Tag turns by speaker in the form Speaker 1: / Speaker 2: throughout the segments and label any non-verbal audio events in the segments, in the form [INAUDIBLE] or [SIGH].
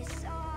Speaker 1: is all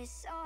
Speaker 1: this all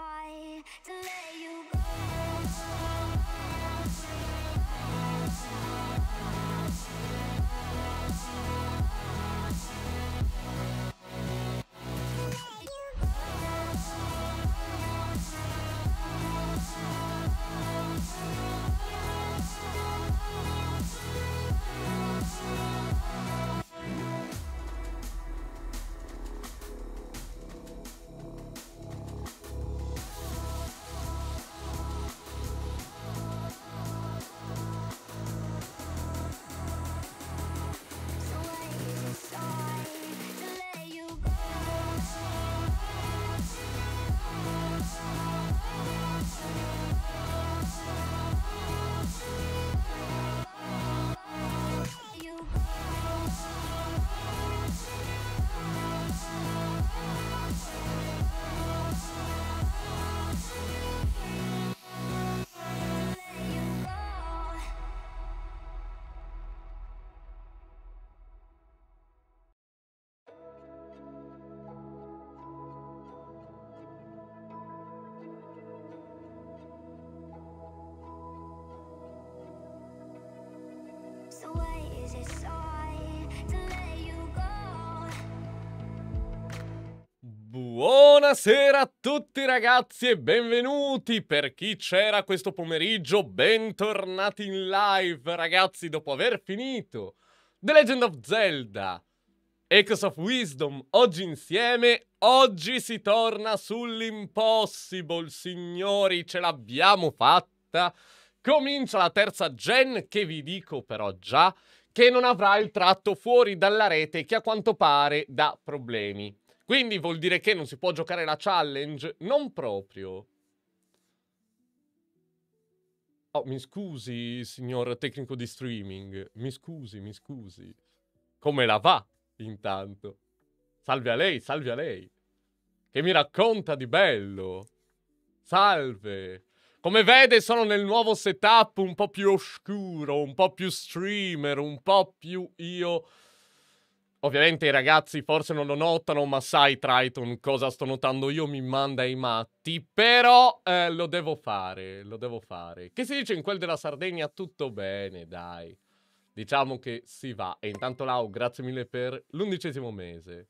Speaker 2: Buonasera a tutti ragazzi e benvenuti per chi c'era questo pomeriggio, bentornati in live ragazzi dopo aver finito The Legend of Zelda Echoes of Wisdom oggi insieme, oggi si torna sull'impossible signori, ce l'abbiamo fatta Comincia la terza gen che vi dico però già che non avrà il tratto fuori dalla rete che a quanto pare dà problemi quindi vuol dire che non si può giocare la challenge? Non proprio. Oh, mi scusi, signor tecnico di streaming. Mi scusi, mi scusi. Come la va, intanto? Salve a lei, salve a lei. Che mi racconta di bello. Salve. Come vede sono nel nuovo setup un po' più oscuro, un po' più streamer, un po' più io Ovviamente i ragazzi forse non lo notano, ma sai Triton cosa sto notando io, mi manda i matti, però eh, lo devo fare, lo devo fare. Che si dice in quel della Sardegna tutto bene, dai. Diciamo che si va. E intanto Lau, grazie mille per l'undicesimo mese.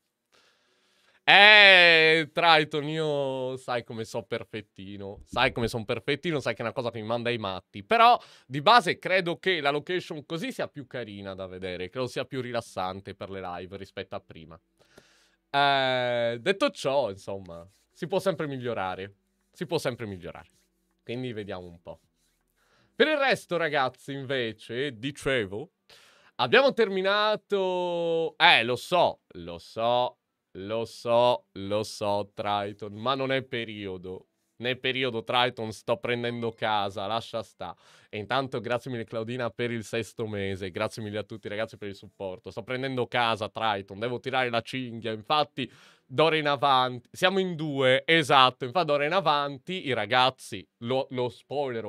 Speaker 2: Eh, Triton, io sai come so perfettino. Sai come sono perfettino, sai che è una cosa che mi manda i matti. Però di base credo che la location così sia più carina da vedere. Credo sia più rilassante per le live rispetto a prima. Eh, detto ciò, insomma, si può sempre migliorare. Si può sempre migliorare. Quindi vediamo un po'. Per il resto, ragazzi, invece, dicevo, abbiamo terminato... Eh, lo so, lo so, lo so, lo so, Triton, ma non è periodo. Nel periodo Triton sto prendendo casa, lascia sta. E intanto grazie mille Claudina per il sesto mese, grazie mille a tutti ragazzi per il supporto. Sto prendendo casa Triton, devo tirare la cinghia, infatti d'ora in avanti, siamo in due, esatto, infatti d'ora in avanti i ragazzi, lo, lo spoiler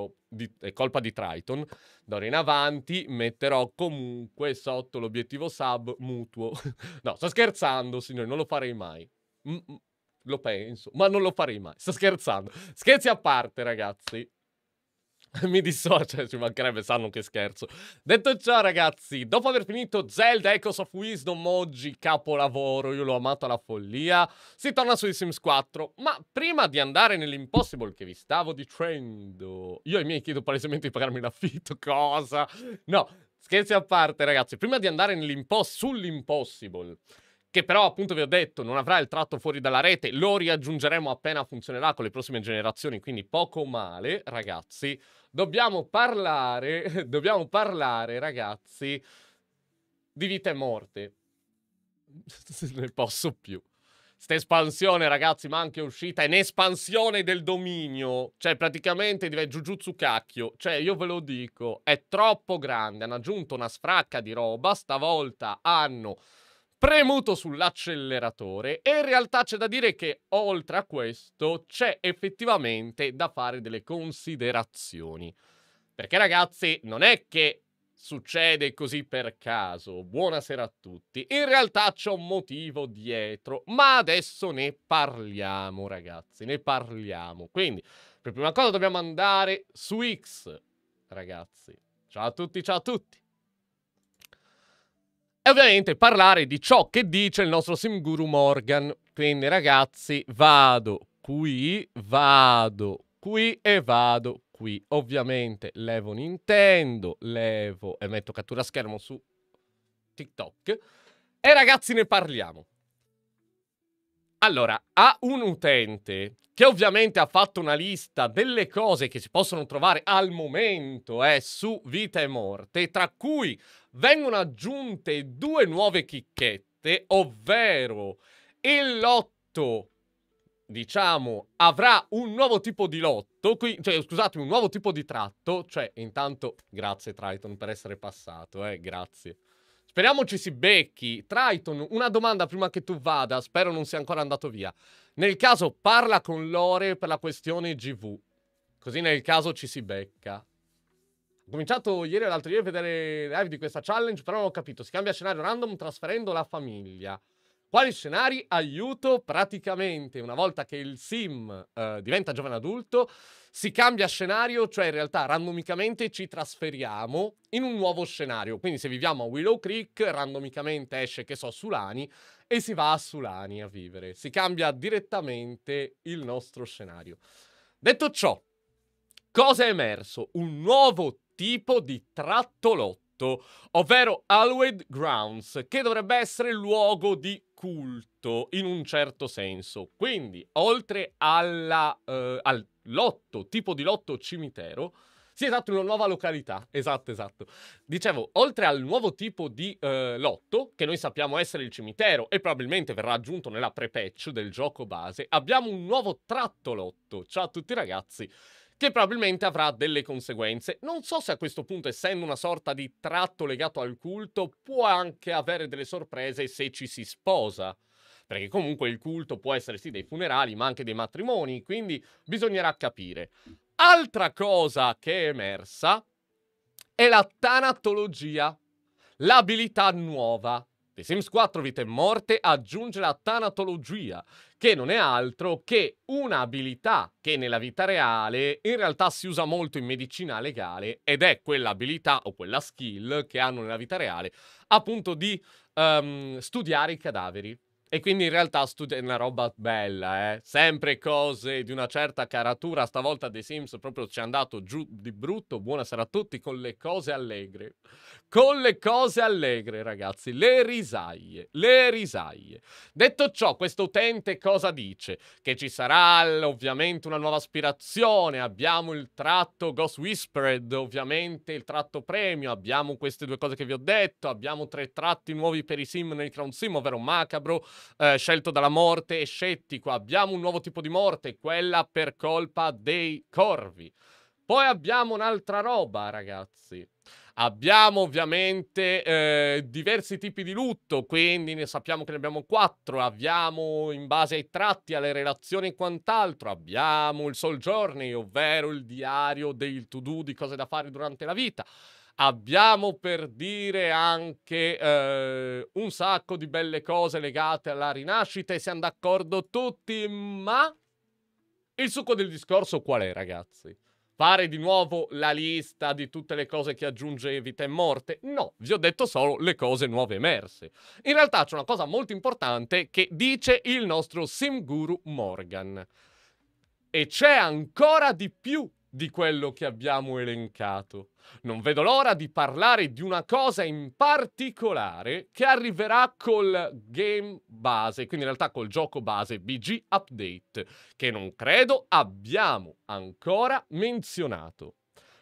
Speaker 2: è colpa di Triton, d'ora in avanti metterò comunque sotto l'obiettivo sub mutuo. [LAUGHS] no, sto scherzando, signori, non lo farei mai. Mm, lo penso, ma non lo farei mai. Sto scherzando. Scherzi a parte, ragazzi. [LAUGHS] Mi dissocia, ci mancherebbe, sanno che scherzo. Detto ciò, ragazzi, dopo aver finito Zelda Echoes of Wisdom, oggi capolavoro, io l'ho amato alla follia, si torna su The Sims 4. Ma prima di andare nell'impossible che vi stavo dicendo, io ai miei chiedo palesemente di pagarmi l'affitto, [LAUGHS] cosa? No, scherzi a parte, ragazzi, prima di andare sull'impossible che però appunto vi ho detto non avrà il tratto fuori dalla rete, lo riaggiungeremo appena funzionerà con le prossime generazioni, quindi poco male ragazzi. Dobbiamo parlare, [LAUGHS] dobbiamo parlare ragazzi di vita e morte. Se [LAUGHS] ne posso più. Sta espansione, ragazzi, ma anche uscita in espansione del dominio. Cioè, praticamente diventa Jujutsu cacchio. Cioè, io ve lo dico, è troppo grande. Hanno aggiunto una sfracca di roba. Stavolta hanno premuto sull'acceleratore e in realtà c'è da dire che oltre a questo c'è effettivamente da fare delle considerazioni. Perché ragazzi, non è che succede così per caso. Buonasera a tutti. In realtà c'è un motivo dietro, ma adesso ne parliamo, ragazzi, ne parliamo. Quindi, per prima cosa dobbiamo andare su X, ragazzi. Ciao a tutti, ciao a tutti e ovviamente parlare di ciò che dice il nostro Simguru Morgan. Quindi ragazzi, vado qui, vado qui e vado qui. Ovviamente levo Nintendo, levo e metto cattura schermo su TikTok. E ragazzi ne parliamo. Allora, a un utente che ovviamente ha fatto una lista delle cose che si possono trovare al momento eh, su Vita e Morte, tra cui vengono aggiunte due nuove chicchette, ovvero il lotto diciamo, avrà un nuovo tipo di lotto, qui, cioè, scusate, un nuovo tipo di tratto, cioè, intanto, grazie Triton per essere passato, eh, grazie. Speriamo ci si becchi. Triton, una domanda prima che tu vada. Spero non sia ancora andato via. Nel caso, parla con Lore per la questione GV. Così nel caso ci si becca. Ho cominciato ieri o l'altro ieri a vedere live di questa challenge, però non ho capito. Si cambia scenario random trasferendo la famiglia. Quali scenari? Aiuto praticamente. Una volta che il sim eh, diventa giovane adulto, si cambia scenario, cioè in realtà randomicamente ci trasferiamo in un nuovo scenario. Quindi se viviamo a Willow Creek, randomicamente esce, che so, Sulani e si va a Sulani a vivere. Si cambia direttamente il nostro scenario. Detto ciò, cosa è emerso? Un nuovo tipo di trattolotto ovvero Hallowed Grounds, che dovrebbe essere luogo di culto in un certo senso. Quindi, oltre alla, eh, al lotto, tipo di lotto cimitero. Sì, esatto, una nuova località. Esatto, esatto. Dicevo, oltre al nuovo tipo di eh, lotto, che noi sappiamo essere il cimitero e probabilmente verrà aggiunto nella pre-patch del gioco base, abbiamo un nuovo tratto lotto. Ciao a tutti ragazzi che probabilmente avrà delle conseguenze. Non so se a questo punto, essendo una sorta di tratto legato al culto, può anche avere delle sorprese se ci si sposa perché comunque il culto può essere sì dei funerali, ma anche dei matrimoni, quindi bisognerà capire. Altra cosa che è emersa è la tanatologia, l'abilità nuova. The Sims 4 Vita e Morte aggiunge la tanatologia, che non è altro che un'abilità che nella vita reale in realtà si usa molto in medicina legale ed è quell'abilità o quella skill che hanno nella vita reale appunto di um, studiare i cadaveri. E quindi in realtà studia una roba bella, eh. Sempre cose di una certa caratura. Stavolta The Sims proprio ci è andato giù di brutto. Buonasera a tutti con le cose allegre. Con le cose allegre, ragazzi. Le risaie. Le risaie. Detto ciò, questo utente cosa dice? Che ci sarà ovviamente una nuova aspirazione. Abbiamo il tratto Ghost Whispered, ovviamente il tratto premio. Abbiamo queste due cose che vi ho detto. Abbiamo tre tratti nuovi per i sim nel Crown Sim, ovvero Macabro eh, scelto dalla morte e scettico. Abbiamo un nuovo tipo di morte, quella per colpa dei corvi. Poi abbiamo un'altra roba, ragazzi. Abbiamo ovviamente eh, diversi tipi di lutto, quindi ne sappiamo che ne abbiamo quattro. Abbiamo in base ai tratti, alle relazioni e quant'altro. Abbiamo il Soul Journey, ovvero il diario del to-do di cose da fare durante la vita. Abbiamo per dire anche eh, un sacco di belle cose legate alla rinascita e siamo d'accordo tutti, ma il succo del discorso qual è, ragazzi? fare di nuovo la lista di tutte le cose che aggiunge vita e morte? No, vi ho detto solo le cose nuove emerse. In realtà c'è una cosa molto importante che dice il nostro Simguru Morgan. E c'è ancora di più di quello che abbiamo elencato. Non vedo l'ora di parlare di una cosa in particolare che arriverà col game base, quindi in realtà col gioco base BG Update, che non credo abbiamo ancora menzionato.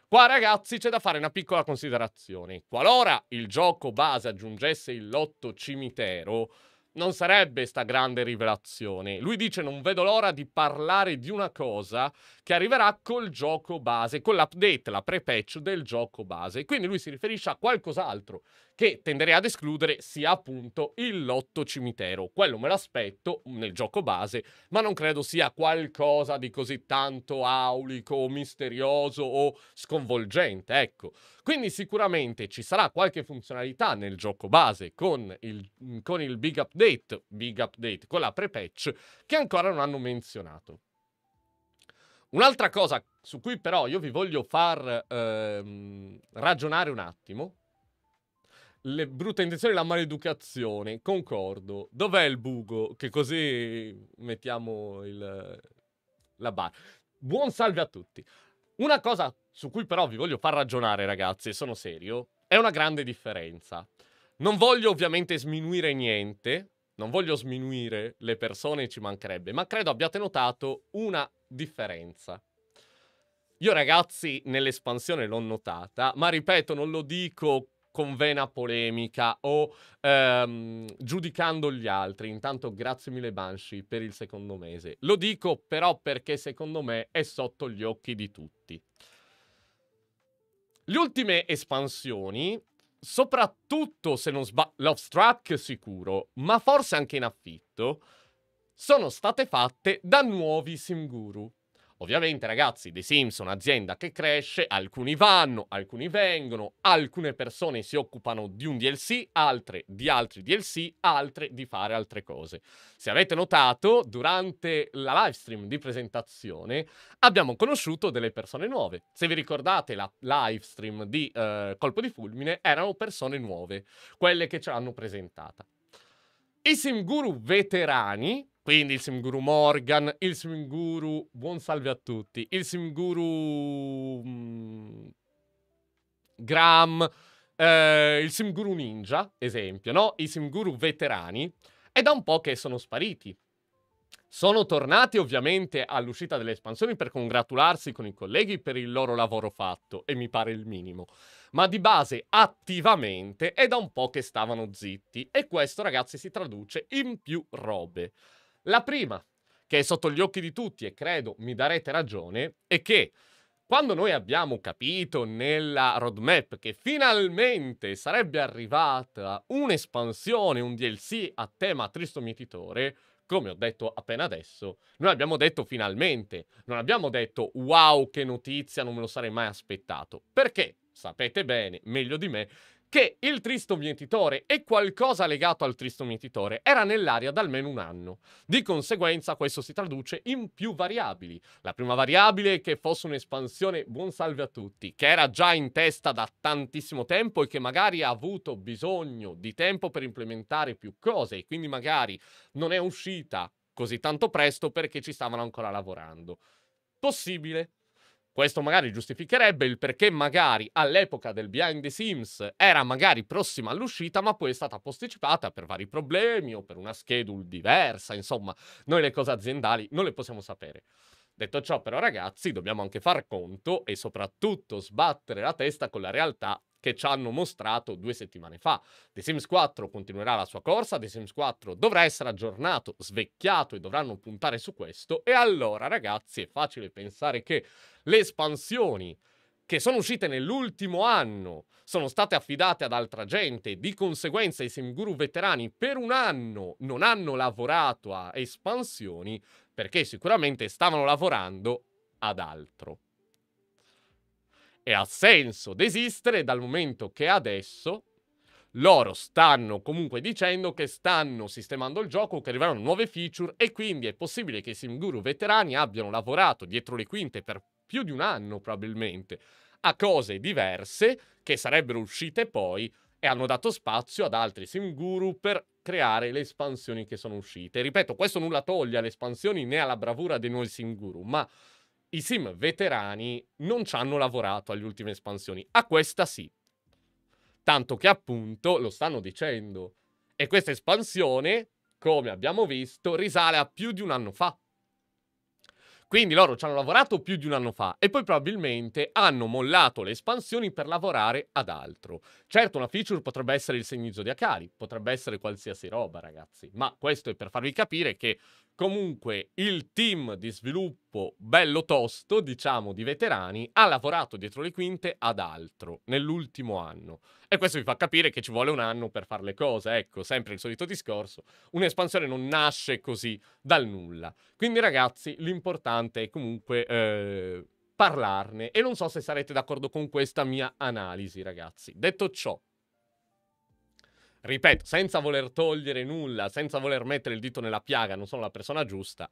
Speaker 2: Qua ragazzi c'è da fare una piccola considerazione. Qualora il gioco base aggiungesse il lotto cimitero, non sarebbe sta grande rivelazione. Lui dice non vedo l'ora di parlare di una cosa che arriverà col gioco base, con l'update, la pre-patch del gioco base. Quindi lui si riferisce a qualcos'altro che tenderei ad escludere sia appunto il lotto cimitero. Quello me l'aspetto nel gioco base, ma non credo sia qualcosa di così tanto aulico, misterioso o sconvolgente, ecco. Quindi sicuramente ci sarà qualche funzionalità nel gioco base con il, con il big update, big update, con la pre-patch, che ancora non hanno menzionato. Un'altra cosa su cui però io vi voglio far ehm, ragionare un attimo. Le brutte intenzioni e la maleducazione, concordo. Dov'è il buco? Che così mettiamo il, la barra. Buon salve a tutti. Una cosa su cui però vi voglio far ragionare, ragazzi, e sono serio, è una grande differenza. Non voglio ovviamente sminuire niente, non voglio sminuire le persone, ci mancherebbe, ma credo abbiate notato una differenza. Io ragazzi nell'espansione l'ho notata, ma ripeto, non lo dico con vena polemica o ehm, giudicando gli altri. Intanto grazie mille Banshee per il secondo mese. Lo dico però perché secondo me è sotto gli occhi di tutti. Le ultime espansioni, soprattutto se non sbaglio, Love Struck sicuro, ma forse anche in affitto, sono state fatte da nuovi Simguru. Ovviamente, ragazzi, The Sims è un'azienda che cresce, alcuni vanno, alcuni vengono, alcune persone si occupano di un DLC, altre di altri DLC, altre di fare altre cose. Se avete notato, durante la live stream di presentazione abbiamo conosciuto delle persone nuove. Se vi ricordate la live stream di eh, Colpo di Fulmine, erano persone nuove, quelle che ce l'hanno presentata. I Simguru veterani quindi il Simguru Morgan, il Simguru, buon salve a tutti, il Simguru mm, Gram, eh, il Simguru Ninja, esempio, no? I Simguru veterani, è da un po' che sono spariti. Sono tornati ovviamente all'uscita delle espansioni per congratularsi con i colleghi per il loro lavoro fatto, e mi pare il minimo. Ma di base attivamente è da un po' che stavano zitti, e questo ragazzi si traduce in più robe. La prima, che è sotto gli occhi di tutti e credo mi darete ragione, è che quando noi abbiamo capito nella roadmap che finalmente sarebbe arrivata un'espansione, un DLC a tema Tristo Mietitore, come ho detto appena adesso, noi abbiamo detto finalmente, non abbiamo detto wow che notizia, non me lo sarei mai aspettato. Perché? Sapete bene, meglio di me, che il tristo mietitore e qualcosa legato al tristo mietitore era nell'aria da almeno un anno. Di conseguenza questo si traduce in più variabili. La prima variabile è che fosse un'espansione, buon salve a tutti, che era già in testa da tantissimo tempo e che magari ha avuto bisogno di tempo per implementare più cose e quindi magari non è uscita così tanto presto perché ci stavano ancora lavorando. Possibile. Questo magari giustificherebbe il perché magari all'epoca del Behind the Sims era magari prossima all'uscita, ma poi è stata posticipata per vari problemi o per una schedule diversa. Insomma, noi le cose aziendali non le possiamo sapere. Detto ciò, però, ragazzi, dobbiamo anche far conto e soprattutto sbattere la testa con la realtà che ci hanno mostrato due settimane fa. The Sims 4 continuerà la sua corsa, The Sims 4 dovrà essere aggiornato, svecchiato e dovranno puntare su questo. E allora, ragazzi, è facile pensare che le espansioni che sono uscite nell'ultimo anno sono state affidate ad altra gente, di conseguenza i Simguru veterani per un anno non hanno lavorato a espansioni perché sicuramente stavano lavorando ad altro e ha senso desistere dal momento che adesso loro stanno comunque dicendo che stanno sistemando il gioco, che arriveranno nuove feature e quindi è possibile che i Simguru veterani abbiano lavorato dietro le quinte per più di un anno probabilmente a cose diverse che sarebbero uscite poi e hanno dato spazio ad altri Simguru per creare le espansioni che sono uscite. Ripeto, questo nulla toglie alle espansioni né alla bravura dei nuovi Simguru, ma i sim veterani non ci hanno lavorato agli ultime espansioni. A questa sì. Tanto che appunto lo stanno dicendo. E questa espansione, come abbiamo visto, risale a più di un anno fa. Quindi loro ci hanno lavorato più di un anno fa e poi probabilmente hanno mollato le espansioni per lavorare ad altro. Certo, una feature potrebbe essere il segno zodiacali, potrebbe essere qualsiasi roba, ragazzi, ma questo è per farvi capire che Comunque il team di sviluppo bello tosto, diciamo di veterani, ha lavorato dietro le quinte ad altro nell'ultimo anno. E questo vi fa capire che ci vuole un anno per fare le cose, ecco, sempre il solito discorso. Un'espansione non nasce così dal nulla. Quindi ragazzi, l'importante è comunque eh, parlarne e non so se sarete d'accordo con questa mia analisi, ragazzi. Detto ciò, ripeto, senza voler togliere nulla, senza voler mettere il dito nella piaga, non sono la persona giusta,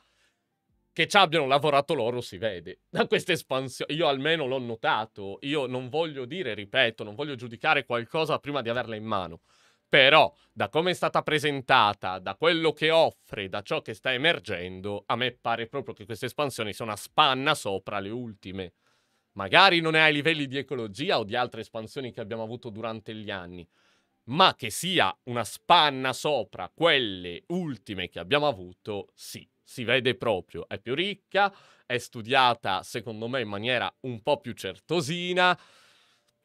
Speaker 2: che ci abbiano lavorato loro si vede [LAUGHS] da questa espansione. Io almeno l'ho notato, io non voglio dire, ripeto, non voglio giudicare qualcosa prima di averla in mano. Però, da come è stata presentata, da quello che offre, da ciò che sta emergendo, a me pare proprio che queste espansioni sia una spanna sopra le ultime. Magari non è ai livelli di ecologia o di altre espansioni che abbiamo avuto durante gli anni, ma che sia una spanna sopra quelle ultime che abbiamo avuto, sì, si vede proprio, è più ricca, è studiata secondo me in maniera un po' più certosina,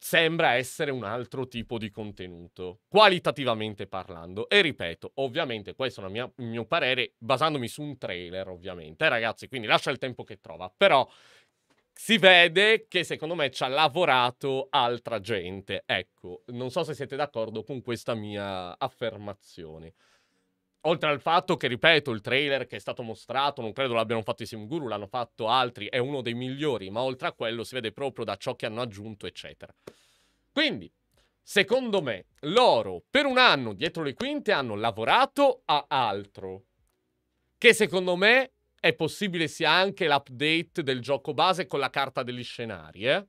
Speaker 2: sembra essere un altro tipo di contenuto, qualitativamente parlando. E ripeto, ovviamente questo è mia, il mio parere basandomi su un trailer, ovviamente. Eh, ragazzi, quindi lascia il tempo che trova, però si vede che secondo me ci ha lavorato altra gente. Ecco, non so se siete d'accordo con questa mia affermazione. Oltre al fatto che, ripeto, il trailer che è stato mostrato, non credo l'abbiano fatto i Simguru, l'hanno fatto altri, è uno dei migliori, ma oltre a quello si vede proprio da ciò che hanno aggiunto, eccetera. Quindi, secondo me, loro per un anno dietro le quinte hanno lavorato a altro, che secondo me è possibile sia anche l'update del gioco base con la carta degli scenari, eh?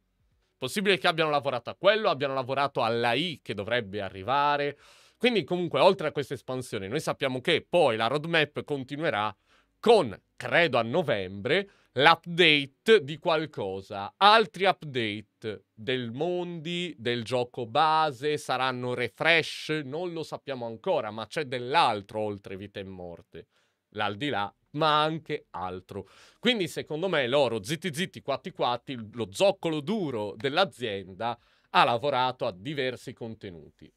Speaker 2: Possibile che abbiano lavorato a quello, abbiano lavorato alla I che dovrebbe arrivare. Quindi comunque oltre a questa espansione noi sappiamo che poi la roadmap continuerà con, credo a novembre, l'update di qualcosa. Altri update del mondi, del gioco base, saranno refresh, non lo sappiamo ancora, ma c'è dell'altro oltre vita e morte. L'aldilà ma anche altro. Quindi secondo me loro, zitti zitti, quatti quatti, lo zoccolo duro dell'azienda ha lavorato a diversi contenuti.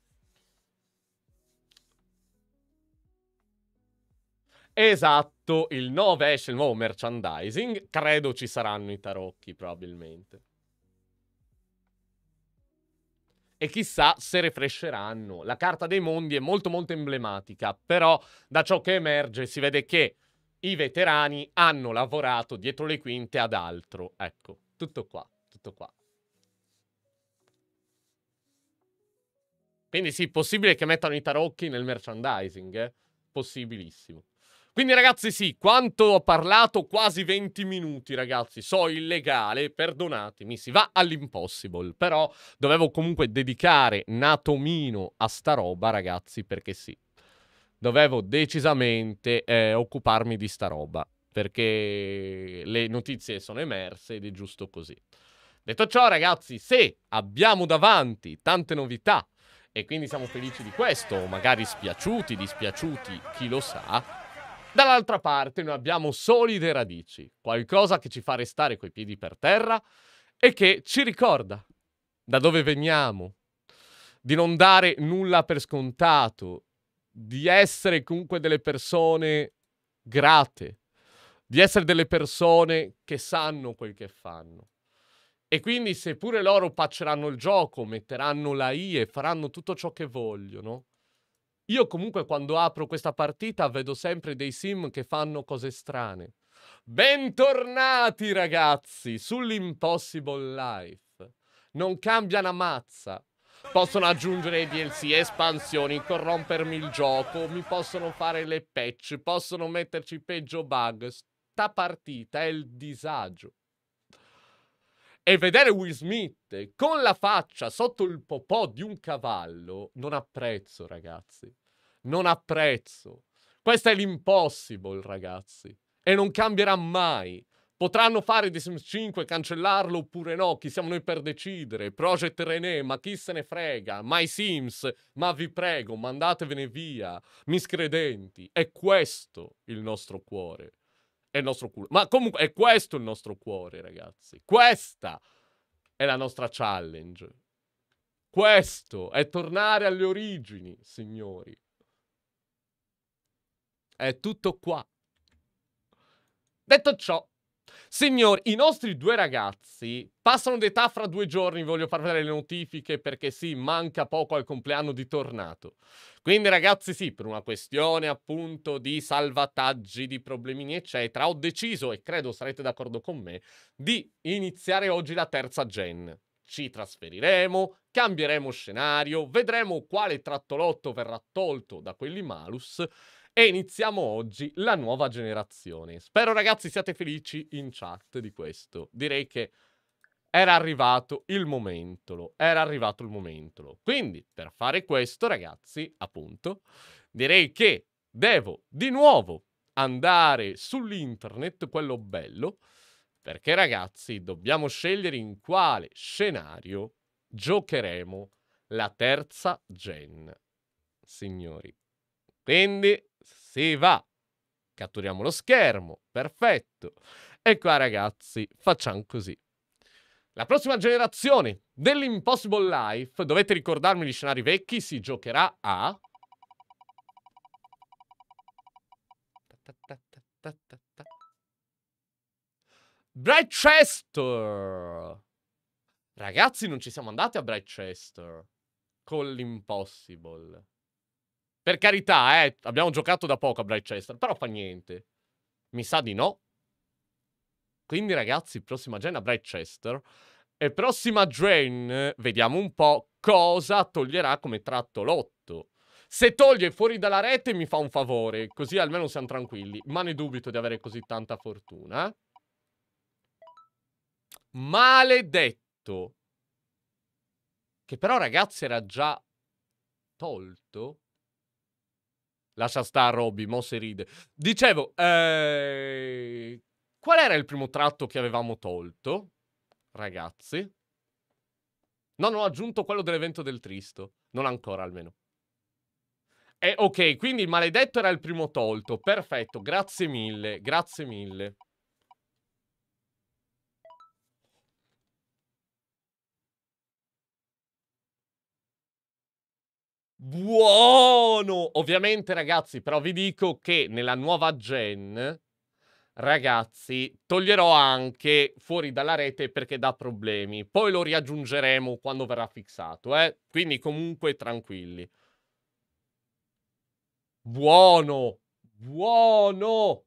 Speaker 2: Esatto, il 9 esce il nuovo merchandising, credo ci saranno i tarocchi probabilmente. e chissà se refresceranno. La carta dei mondi è molto molto emblematica, però da ciò che emerge si vede che i veterani hanno lavorato dietro le quinte ad altro. Ecco, tutto qua, tutto qua. Quindi sì, possibile che mettano i tarocchi nel merchandising, eh? Possibilissimo. Quindi ragazzi sì, quanto ho parlato, quasi 20 minuti ragazzi, so illegale, perdonatemi, si va all'impossible, però dovevo comunque dedicare Natomino a sta roba ragazzi perché sì, dovevo decisamente eh, occuparmi di sta roba, perché le notizie sono emerse ed è giusto così. Detto ciò, ragazzi, se abbiamo davanti tante novità e quindi siamo felici di questo, o magari spiaciuti, dispiaciuti, chi lo sa, dall'altra parte noi abbiamo solide radici, qualcosa che ci fa restare coi piedi per terra e che ci ricorda da dove veniamo, di non dare nulla per scontato, di essere comunque delle persone grate, di essere delle persone che sanno quel che fanno. E quindi se pure loro pacceranno il gioco, metteranno la I e faranno tutto ciò che vogliono, io comunque quando apro questa partita vedo sempre dei sim che fanno cose strane. Bentornati ragazzi sull'Impossible Life. Non cambia una mazza. Possono aggiungere DLC, espansioni, corrompermi il gioco, mi possono fare le patch, possono metterci peggio bug. Sta partita è il disagio. E vedere Will Smith con la faccia sotto il popò di un cavallo, non apprezzo, ragazzi. Non apprezzo. Questo è l'impossible, ragazzi. E non cambierà mai. Potranno fare The Sims 5, cancellarlo oppure no? Chi siamo noi per decidere? Project René, ma chi se ne frega? My Sims, ma vi prego, mandatevene via. Miscredenti, è questo il nostro cuore. È il nostro culo. Ma comunque è questo il nostro cuore, ragazzi. Questa è la nostra challenge. Questo è tornare alle origini, signori. È tutto qua. Detto ciò, Signori, i nostri due ragazzi passano d'età fra due giorni, voglio far vedere le notifiche perché sì, manca poco al compleanno di Tornato. Quindi ragazzi sì, per una questione appunto di salvataggi, di problemi eccetera, ho deciso, e credo sarete d'accordo con me, di iniziare oggi la terza gen. Ci trasferiremo, cambieremo scenario, vedremo quale trattolotto verrà tolto da quelli malus e iniziamo oggi la nuova generazione. Spero ragazzi siate felici in chat di questo. Direi che era arrivato il momento, era arrivato il momento. Quindi per fare questo ragazzi, appunto, direi che devo di nuovo andare sull'internet, quello bello, perché ragazzi dobbiamo scegliere in quale scenario giocheremo la terza gen, signori. Quindi si va. Catturiamo lo schermo, perfetto. E qua ragazzi, facciamo così. La prossima generazione dell'Impossible Life, dovete ricordarmi gli scenari vecchi, si giocherà a... Brightchester! Ragazzi, non ci siamo andati a Brightchester con l'Impossible. Per carità, eh, abbiamo giocato da poco a Brightchester, però fa niente. Mi sa di no. Quindi ragazzi, prossima gen a Brightchester. E prossima gen, vediamo un po' cosa toglierà come tratto lotto. Se toglie fuori dalla rete mi fa un favore, così almeno siamo tranquilli. Ma ne dubito di avere così tanta fortuna. Eh. Maledetto. Che però ragazzi era già tolto. Lascia stare Robby, mo si ride. Dicevo, eh... qual era il primo tratto che avevamo tolto, ragazzi? non ho aggiunto quello dell'evento del Tristo. Non ancora, almeno. E eh, ok, quindi il maledetto era il primo tolto. Perfetto, grazie mille, grazie mille. buono! Ovviamente, ragazzi, però vi dico che nella nuova gen, ragazzi, toglierò anche fuori dalla rete perché dà problemi. Poi lo riaggiungeremo quando verrà fissato, eh? Quindi comunque tranquilli. Buono! Buono!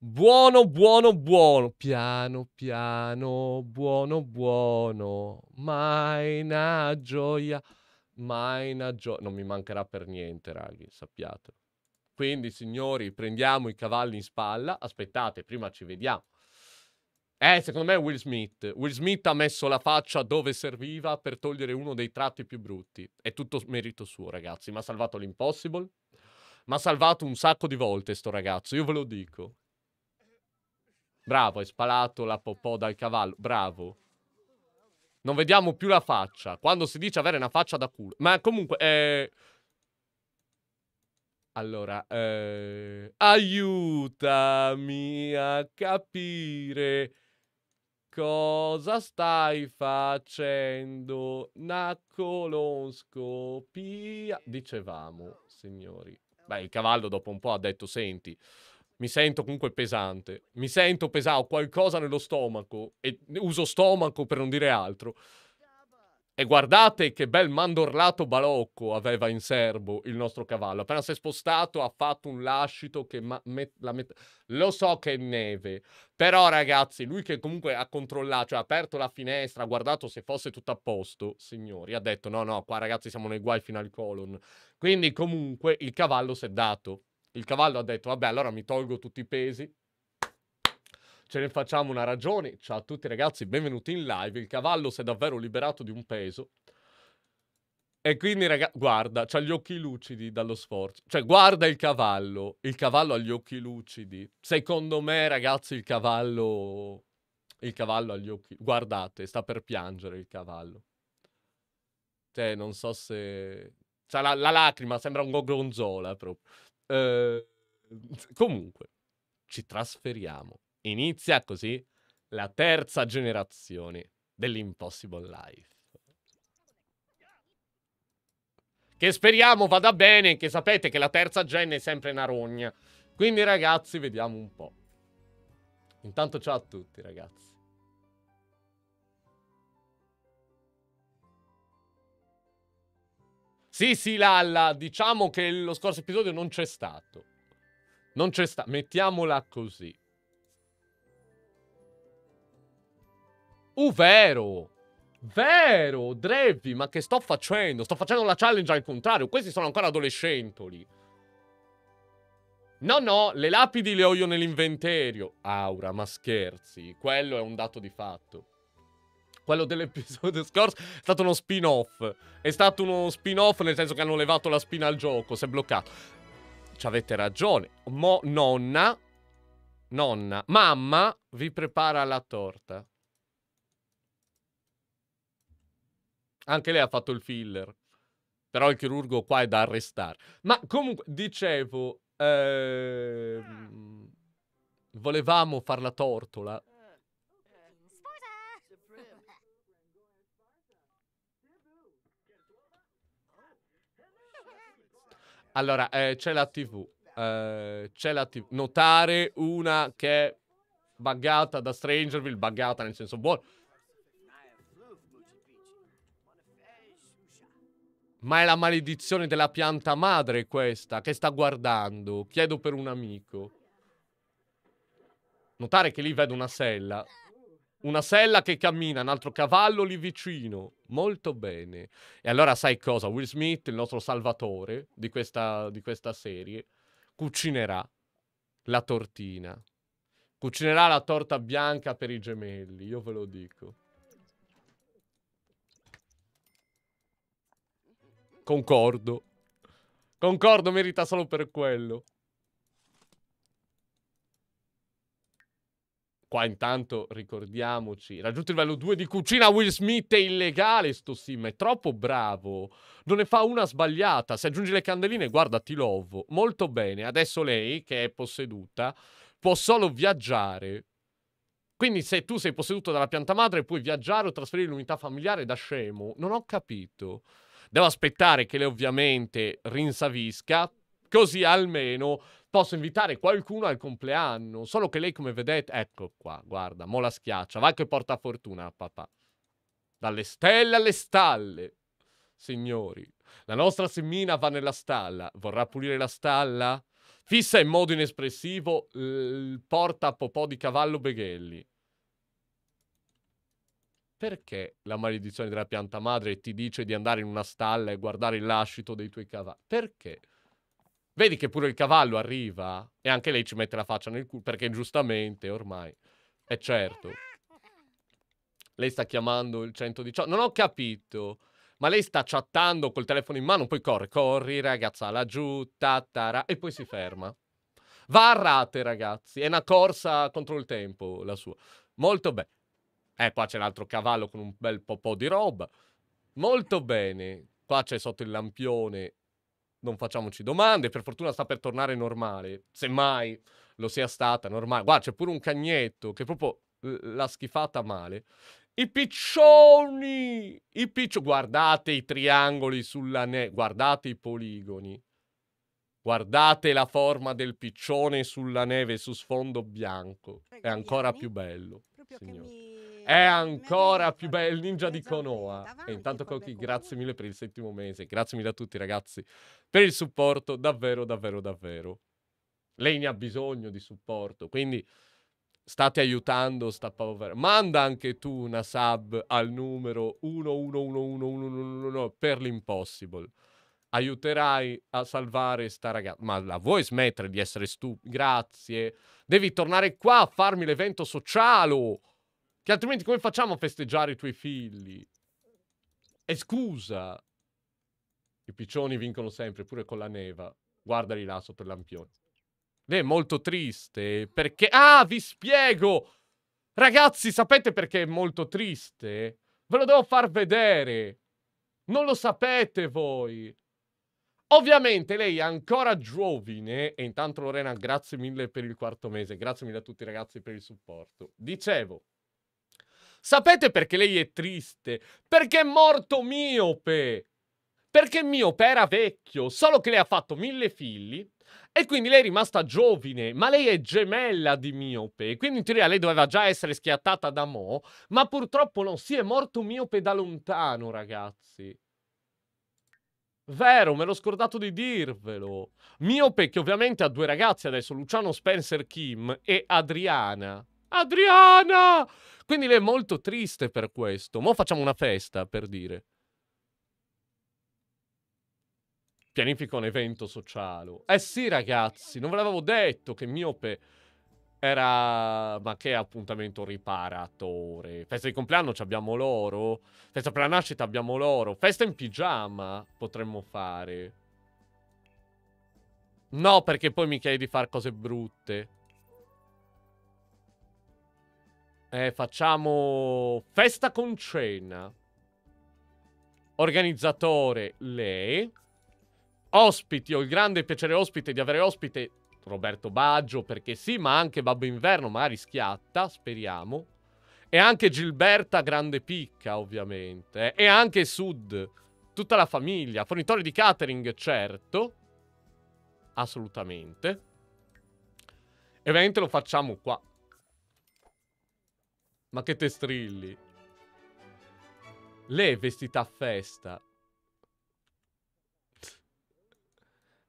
Speaker 2: Buono, buono, buono. Piano, piano, buono, buono. Ma è una gioia. Maina Jones. Non mi mancherà per niente, raghi, sappiatelo. Quindi, signori, prendiamo i cavalli in spalla. Aspettate, prima ci vediamo. Eh, secondo me è Will Smith. Will Smith ha messo la faccia dove serviva per togliere uno dei tratti più brutti. È tutto merito suo, ragazzi. Ma ha salvato l'impossible. Ma ha salvato un sacco di volte sto ragazzo, io ve lo dico. Bravo, hai spalato la popò dal cavallo. Bravo. Non vediamo più la faccia. Quando si dice avere una faccia da culo. Ma comunque, eh... Allora, eh... aiutami a capire cosa stai facendo. Una colonscopia. Dicevamo, signori. Beh, il cavallo dopo un po' ha detto, senti, mi sento comunque pesante, mi sento pesato, qualcosa nello stomaco e uso stomaco per non dire altro. E guardate che bel mandorlato balocco aveva in serbo il nostro cavallo. Appena si è spostato ha fatto un lascito che... Met met Lo so che è neve. Però ragazzi, lui che comunque ha controllato, cioè ha aperto la finestra, ha guardato se fosse tutto a posto, signori, ha detto no, no, qua ragazzi siamo nei guai fino al colon. Quindi comunque il cavallo si è dato. Il cavallo ha detto, vabbè, allora mi tolgo tutti i pesi, ce ne facciamo una ragione. Ciao a tutti ragazzi, benvenuti in live. Il cavallo si è davvero liberato di un peso. E quindi, ragazzi guarda, ha gli occhi lucidi dallo sforzo. Cioè, guarda il cavallo. Il cavallo ha gli occhi lucidi. Secondo me, ragazzi, il cavallo... Il cavallo ha gli occhi... Guardate, sta per piangere il cavallo. Cioè, non so se... Cioè, la, la lacrima sembra un gogonzola proprio. Ehm, comunque, ci trasferiamo. Inizia così la terza generazione dell'Impossible Life. Che speriamo vada bene, che sapete che la terza gen è sempre una rogna. Quindi ragazzi, vediamo un po'. Intanto ciao a tutti ragazzi. Sì, sì, Lalla, diciamo che lo scorso episodio non c'è stato. Non c'è stato, mettiamola così. Uh, vero! Vero, Drevi, ma che sto facendo? Sto facendo la challenge al contrario, questi sono ancora adolescentoli. No, no, le lapidi le ho io nell'inventario. Aura, ma scherzi, quello è un dato di fatto quello dell'episodio [LAUGHS] scorso è stato uno spin-off. È stato uno spin-off nel senso che hanno levato la spina al gioco, si è bloccato. Ci avete ragione. Mo nonna, nonna, mamma vi prepara la torta. Anche lei ha fatto il filler. Però il chirurgo qua è da arrestare. Ma comunque, dicevo... Ehm, volevamo far la tortola Allora, eh, c'è la TV. Eh, c'è la TV. Notare una che è buggata da Strangerville, buggata nel senso buono. Ma è la maledizione della pianta madre questa che sta guardando. Chiedo per un amico. Notare che lì vedo una sella una sella che cammina, un altro cavallo lì vicino. Molto bene. E allora sai cosa? Will Smith, il nostro salvatore di questa, di questa serie, cucinerà la tortina. Cucinerà la torta bianca per i gemelli, io ve lo dico. Concordo. Concordo merita solo per quello. Qua intanto ricordiamoci, raggiunto il livello 2 di cucina, Will Smith è illegale, sto sim, è troppo bravo, non ne fa una sbagliata, se aggiungi le candeline guarda ti lovo, molto bene, adesso lei che è posseduta può solo viaggiare. Quindi se tu sei posseduto dalla pianta madre puoi viaggiare o trasferire l'unità familiare da scemo, non ho capito. Devo aspettare che lei ovviamente rinsavisca, così almeno posso invitare qualcuno al compleanno, solo che lei come vedete, ecco qua, guarda, mo la schiaccia, va che porta fortuna papà. Dalle stelle alle stalle, signori. La nostra semina va nella stalla, vorrà pulire la stalla? Fissa in modo inespressivo il porta a popò di cavallo Beghelli. Perché la maledizione della pianta madre ti dice di andare in una stalla e guardare il lascito dei tuoi cavalli? Perché? Vedi che pure il cavallo arriva e anche lei ci mette la faccia nel culo perché giustamente ormai è certo. Lei sta chiamando il 118. Non ho capito. Ma lei sta chattando col telefono in mano, poi corre, corri ragazza laggiù, tatara, e poi si ferma. Va a rate ragazzi, è una corsa contro il tempo la sua. Molto bene. Eh, qua c'è l'altro cavallo con un bel po' di roba. Molto bene. Qua c'è sotto il lampione non facciamoci domande, per fortuna sta per tornare normale, semmai lo sia stata normale. Guarda, c'è pure un cagnetto che proprio l'ha schifata male. I piccioni! I piccioni! Guardate i triangoli sulla neve, guardate i poligoni. Guardate la forma del piccione sulla neve su sfondo bianco. È ancora più bello. Mi... È ancora più bello il ninja di Konoha. E intanto Cochi, grazie mille per il settimo mese. Grazie mille a tutti ragazzi per il supporto davvero, davvero, davvero. Lei ne ha bisogno di supporto, quindi state aiutando sta povera. Manda anche tu una sub al numero 1111111 per l'impossible. Aiuterai a salvare sta ragazza. Ma la vuoi smettere di essere stupida? Grazie. Devi tornare qua a farmi l'evento sociale. Che altrimenti come facciamo a festeggiare i tuoi figli? E scusa, i piccioni vincono sempre, pure con la neva. Guardali là sotto il lampione. Lei è molto triste perché... Ah, vi spiego! Ragazzi, sapete perché è molto triste? Ve lo devo far vedere. Non lo sapete voi. Ovviamente lei è ancora giovane e intanto Lorena grazie mille per il quarto mese, grazie mille a tutti ragazzi per il supporto. Dicevo, sapete perché lei è triste? Perché è morto miope! Perché miope era vecchio, solo che lei ha fatto mille figli e quindi lei è rimasta giovine, ma lei è gemella di miope, quindi in teoria lei doveva già essere schiattata da Mo, ma purtroppo non si è morto miope da lontano, ragazzi. Vero, me l'ho scordato di dirvelo. Miope che ovviamente ha due ragazzi adesso, Luciano Spencer Kim e Adriana. Adriana! Quindi lei è molto triste per questo. Mo facciamo una festa, per dire. pianifica un evento sociale. Eh sì, ragazzi, non ve l'avevo detto che Miope era... Ma che appuntamento riparatore? Festa di compleanno ci abbiamo l'oro? Festa per la nascita abbiamo l'oro? Festa in pigiama potremmo fare. No, perché poi mi chiedi di fare cose brutte. Eh, facciamo festa con cena. Organizzatore, lei ospiti, ho il grande piacere ospite di avere ospite Roberto Baggio, perché sì, ma anche Babbo Inverno, ma rischiatta, speriamo. E anche Gilberta Grande Picca, ovviamente. E anche Sud, tutta la famiglia. Fornitore di catering, certo. Assolutamente. E ovviamente lo facciamo qua. Ma che te strilli. Lei è vestita a festa.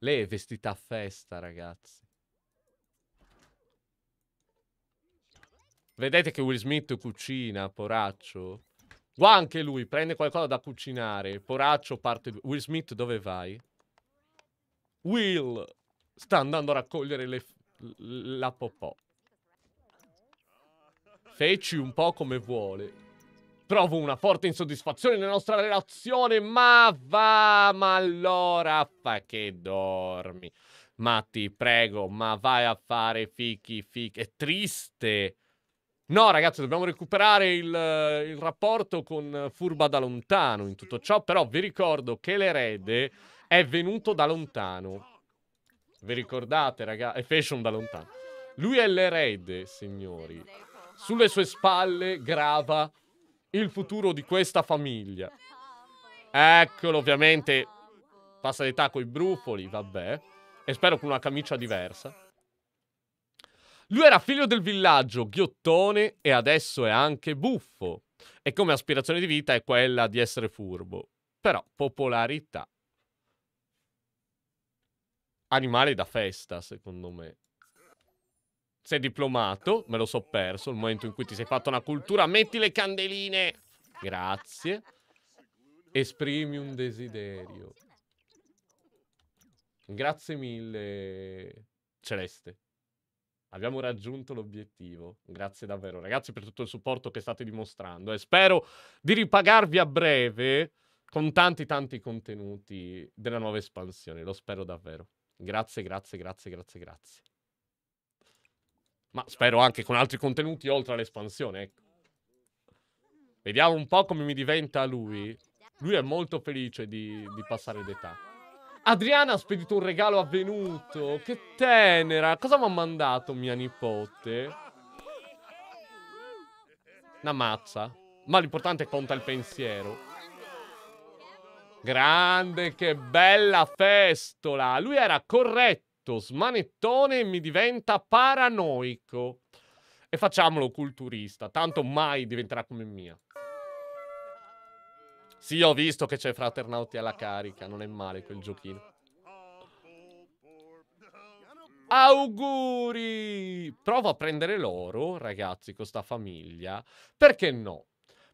Speaker 2: Lei è vestita a festa, ragazzi. Vedete che Will Smith cucina, poraccio. Qua anche lui, prende qualcosa da cucinare. Poraccio parte... Will Smith, dove vai? Will sta andando a raccogliere le... la popò. Feci un po' come vuole. Provo una forte insoddisfazione nella nostra relazione, ma va, ma allora fa che dormi. Ma ti prego, ma vai a fare fichi, fichi. È triste. No, ragazzi, dobbiamo recuperare il, il rapporto con Furba da lontano in tutto ciò. Però vi ricordo che l'erede è venuto da lontano. Vi ricordate, ragazzi? È fashion da lontano. Lui è l'erede, signori. Sulle sue spalle grava il futuro di questa famiglia. [LAUGHS] Eccolo, ovviamente passa l'età con i brufoli, vabbè. E spero con una camicia diversa. Lui era figlio del villaggio, ghiottone e adesso è anche buffo. E come aspirazione di vita è quella di essere furbo. Però popolarità. Animale da festa, secondo me sei diplomato, me lo so perso, il momento in cui ti sei fatto una cultura, metti le candeline. Grazie. Esprimi un desiderio. Grazie mille, Celeste. Abbiamo raggiunto l'obiettivo. Grazie davvero, ragazzi, per tutto il supporto che state dimostrando. E spero di ripagarvi a breve con tanti, tanti contenuti della nuova espansione. Lo spero davvero. Grazie, grazie, grazie, grazie, grazie. Ma spero anche con altri contenuti oltre all'espansione, ecco. Vediamo un po' come mi diventa lui. Lui è molto felice di, di passare d'età. Adriana ha spedito un regalo avvenuto. Che tenera. Cosa mi ha mandato mia nipote? Una mazza. Ma l'importante è conta il pensiero. Grande, che bella festola. Lui era corretto questo smanettone mi diventa paranoico. E facciamolo culturista, tanto mai diventerà come mia. Sì, ho visto che c'è Fraternauti alla carica, non è male quel giochino. Auguri! Provo a prendere l'oro, ragazzi, con sta famiglia. Perché no?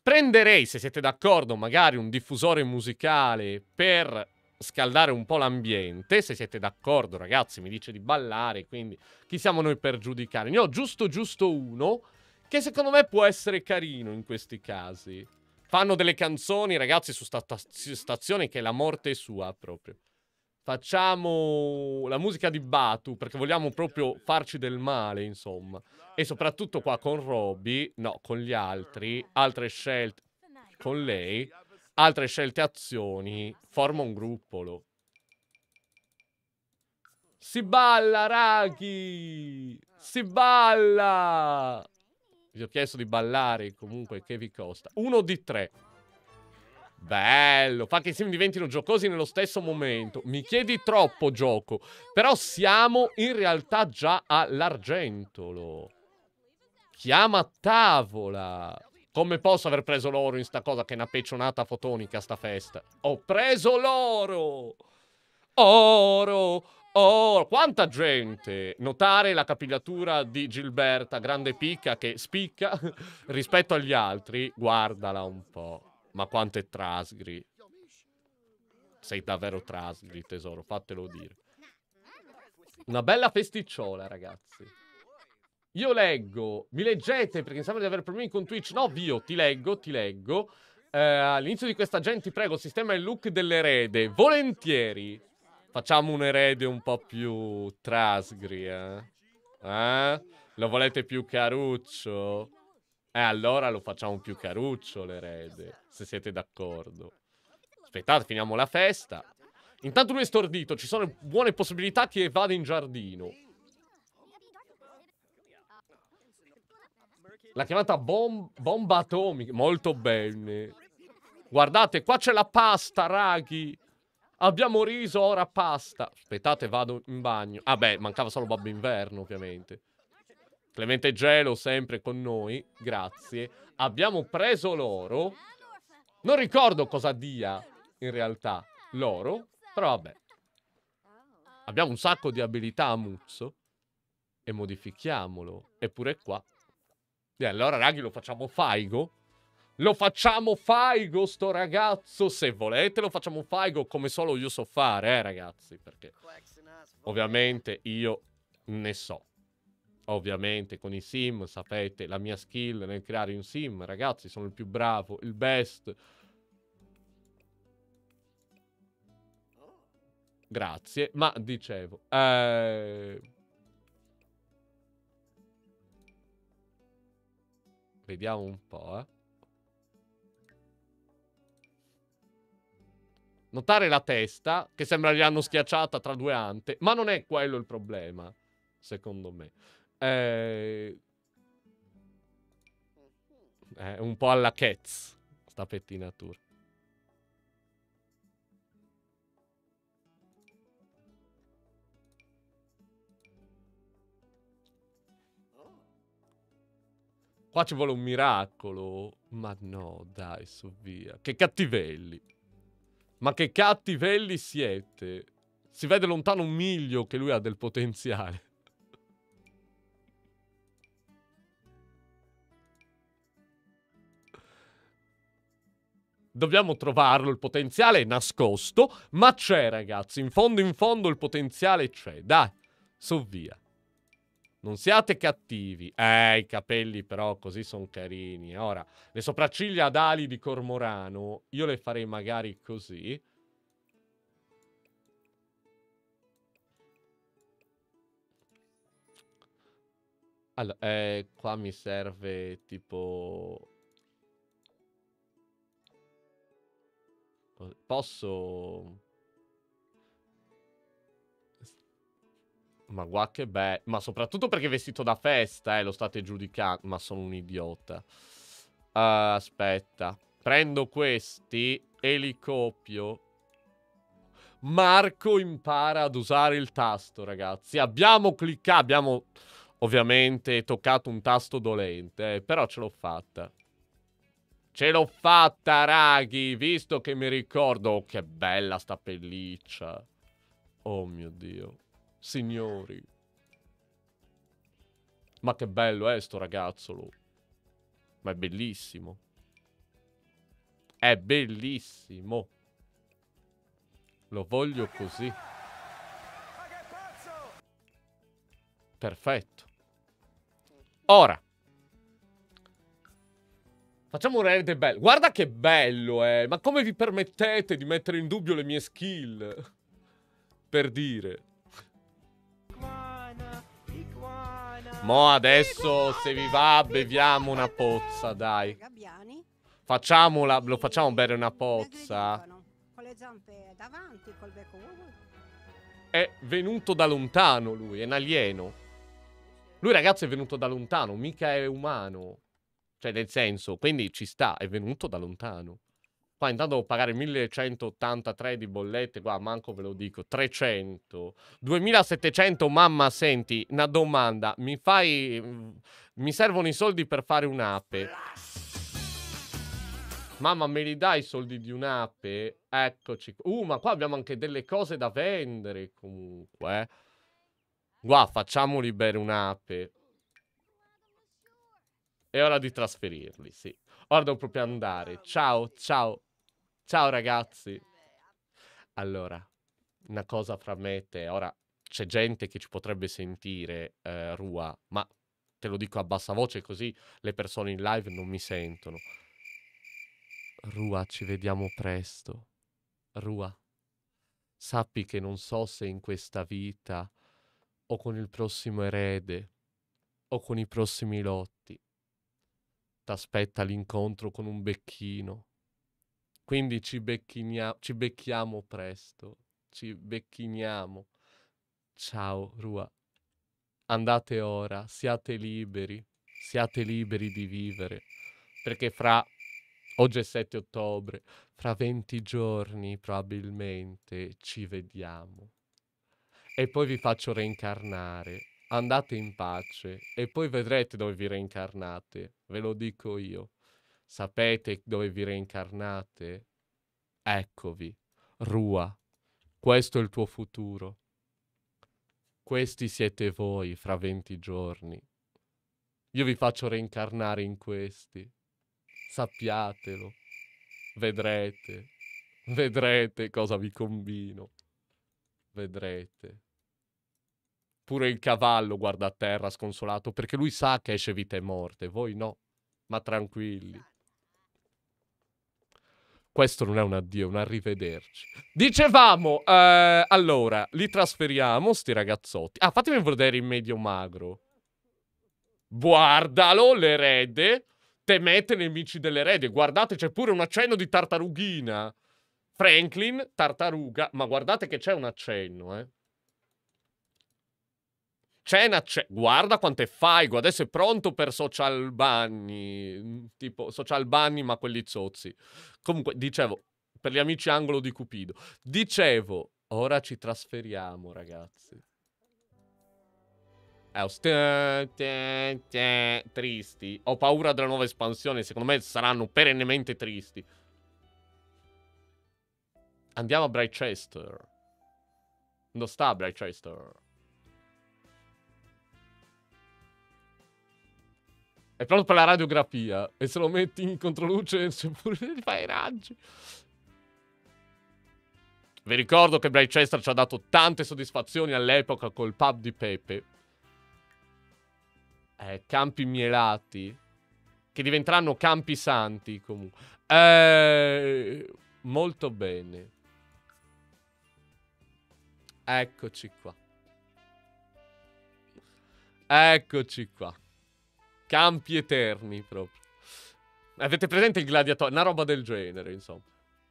Speaker 2: Prenderei, se siete d'accordo, magari un diffusore musicale per scaldare un po' l'ambiente. Se siete d'accordo, ragazzi, mi dice di ballare, quindi chi siamo noi per giudicare? Ne ho giusto giusto uno che secondo me può essere carino in questi casi. Fanno delle canzoni, ragazzi, su sta stazione che è la morte sua proprio. Facciamo la musica di Batu perché vogliamo proprio farci del male, insomma. E soprattutto qua con Robby, no, con gli altri, altre scelte con lei. Altre scelte azioni. Forma un gruppolo. Si balla, raghi! Si balla! Vi ho chiesto di ballare, comunque, che vi costa? Uno di tre. Bello, fa che i sim diventino giocosi nello stesso momento. Mi chiedi troppo, gioco. Però siamo in realtà già all'argentolo. Chiama a tavola. Come posso aver preso l'oro in sta cosa che è una peccionata fotonica sta festa? Ho preso l'oro! Oro! Oro! Quanta gente! Notare la capigliatura di Gilberta, grande picca che spicca [LAUGHS] rispetto agli altri. Guardala un po'. Ma quanto è trasgri. Sei davvero trasgri, tesoro, fatelo dire. Una bella festicciola, ragazzi. Io leggo, mi leggete perché sembra di avere problemi con Twitch. No, Vio, ti leggo, ti leggo. Eh, all'inizio di questa gente, prego, sistema il look dell'erede. Volentieri. Facciamo un erede un po' più trasgri, eh? eh? Lo volete più caruccio? Eh, allora lo facciamo più caruccio l'erede, se siete d'accordo. Aspettate, finiamo la festa. Intanto lui è stordito, ci sono buone possibilità che vada in giardino. L'ha chiamata bom bomba atomica. Molto bene. Guardate, qua c'è la pasta, raghi. Abbiamo riso, ora pasta. Aspettate, vado in bagno. Ah beh, mancava solo Babbo Inverno, ovviamente. Clemente Gelo sempre con noi. Grazie. Abbiamo preso l'oro. Non ricordo cosa dia, in realtà, l'oro. Però vabbè. Abbiamo un sacco di abilità a Muzzo. E modifichiamolo. Eppure qua e allora, ragazzi, lo facciamo faigo? Lo facciamo faigo, sto ragazzo? Se volete, lo facciamo faigo come solo io so fare, eh, ragazzi. Perché ovviamente io ne so. Ovviamente con i sim, sapete, la mia skill nel creare un sim, ragazzi, sono il più bravo, il best. Grazie, ma dicevo... Eh... Vediamo un po', eh. Notare la testa, che sembra gli hanno schiacciata tra due ante, ma non è quello il problema, secondo me. Eh... È un po' alla Cats, sta pettinatura. Qua ci vuole un miracolo. Ma no, dai, su via. Che cattivelli. Ma che cattivelli siete. Si vede lontano un miglio che lui ha del potenziale. Dobbiamo trovarlo, il potenziale è nascosto, ma c'è ragazzi, in fondo in fondo il potenziale c'è, dai, so via. Non siate cattivi. Eh, i capelli però così sono carini. Ora, le sopracciglia ad ali di cormorano, io le farei magari così. Allora, eh, qua mi serve tipo... Posso... Ma guà che bello. Ma soprattutto perché è vestito da festa, eh, lo state giudicando. Ma sono un idiota. Uh, aspetta. Prendo questi Elicopio. Marco impara ad usare il tasto, ragazzi. Abbiamo cliccato, abbiamo ovviamente toccato un tasto dolente, eh, però ce l'ho fatta. Ce l'ho fatta, raghi, visto che mi ricordo... Oh, che bella sta pelliccia. Oh mio Dio signori. Ma che bello è sto ragazzolo. Ma è bellissimo. È bellissimo. Lo voglio così. Perfetto. Ora. Facciamo un raid bello. Guarda che bello, eh. Ma come vi permettete di mettere in dubbio le mie skill? Per dire. Mo adesso se vi va beviamo una pozza, dai. Facciamola, lo facciamo bere una pozza. È venuto da lontano lui, è un alieno. Lui ragazzi è venuto da lontano, mica è umano. Cioè nel senso, quindi ci sta, è venuto da lontano. Poi intanto devo pagare 1183 di bollette, guarda, manco ve lo dico, 300, 2700, mamma, senti, una domanda, mi fai... Mm, mi servono i soldi per fare un'ape. Mamma, me li dai i soldi di un'ape? Eccoci. Uh, ma qua abbiamo anche delle cose da vendere, comunque. Qua eh. facciamoli bere un'ape. È ora di trasferirli, sì. Ora devo proprio andare. Ciao, ciao. Ciao ragazzi. Allora, una cosa fra me e te. Ora, c'è gente che ci potrebbe sentire, eh, Rua, ma te lo dico a bassa voce così le persone in live non mi sentono. Rua, ci vediamo presto. Rua, sappi che non so se in questa vita o con il prossimo erede o con i prossimi lotti t'aspetta l'incontro con un becchino quindi ci, ci becchiamo presto, ci becchiniamo. Ciao, Rua. Andate ora, siate liberi, siate liberi di vivere, perché fra Oggi è 7 ottobre, fra 20 giorni probabilmente ci vediamo. E poi vi faccio reincarnare. Andate in pace e poi vedrete dove vi reincarnate, ve lo dico io. Sapete dove vi reincarnate? Eccovi, Rua, questo è il tuo futuro. Questi siete voi fra venti giorni. Io vi faccio reincarnare in questi. Sappiatelo. Vedrete. Vedrete cosa vi combino. Vedrete. Pure il cavallo guarda a terra sconsolato perché lui sa che esce vita e morte, voi no. Ma tranquilli. Questo non è un addio, è un arrivederci. Dicevamo, eh, allora, li trasferiamo, sti ragazzotti. Ah, fatemi vedere il medio magro. Guardalo, l'erede. Temete nemici dell'erede. Guardate, c'è pure un accenno di tartarughina. Franklin, tartaruga. Ma guardate che c'è un accenno, eh cena C'è... Guarda quanto è faigo, adesso è pronto per social bunny, tipo social bunny ma quelli zozzi. Comunque, dicevo, per gli amici angolo di Cupido. Dicevo, ora ci trasferiamo ragazzi. Tristi. Ho paura della nuova espansione. Secondo me saranno perennemente tristi. Andiamo a Brightchester. Non sta a Brightchester. È proprio per la radiografia. E se lo metti in controluce, [LAUGHS] seppure gli fai raggi. Vi ricordo che Brycester ci ha dato tante soddisfazioni all'epoca col pub di Pepe. Eh, campi mielati. Che diventeranno campi santi, comunque. Eh, molto bene. Eccoci qua. Eccoci qua. Campi eterni, proprio. Avete presente il gladiatore? Una roba del genere, insomma.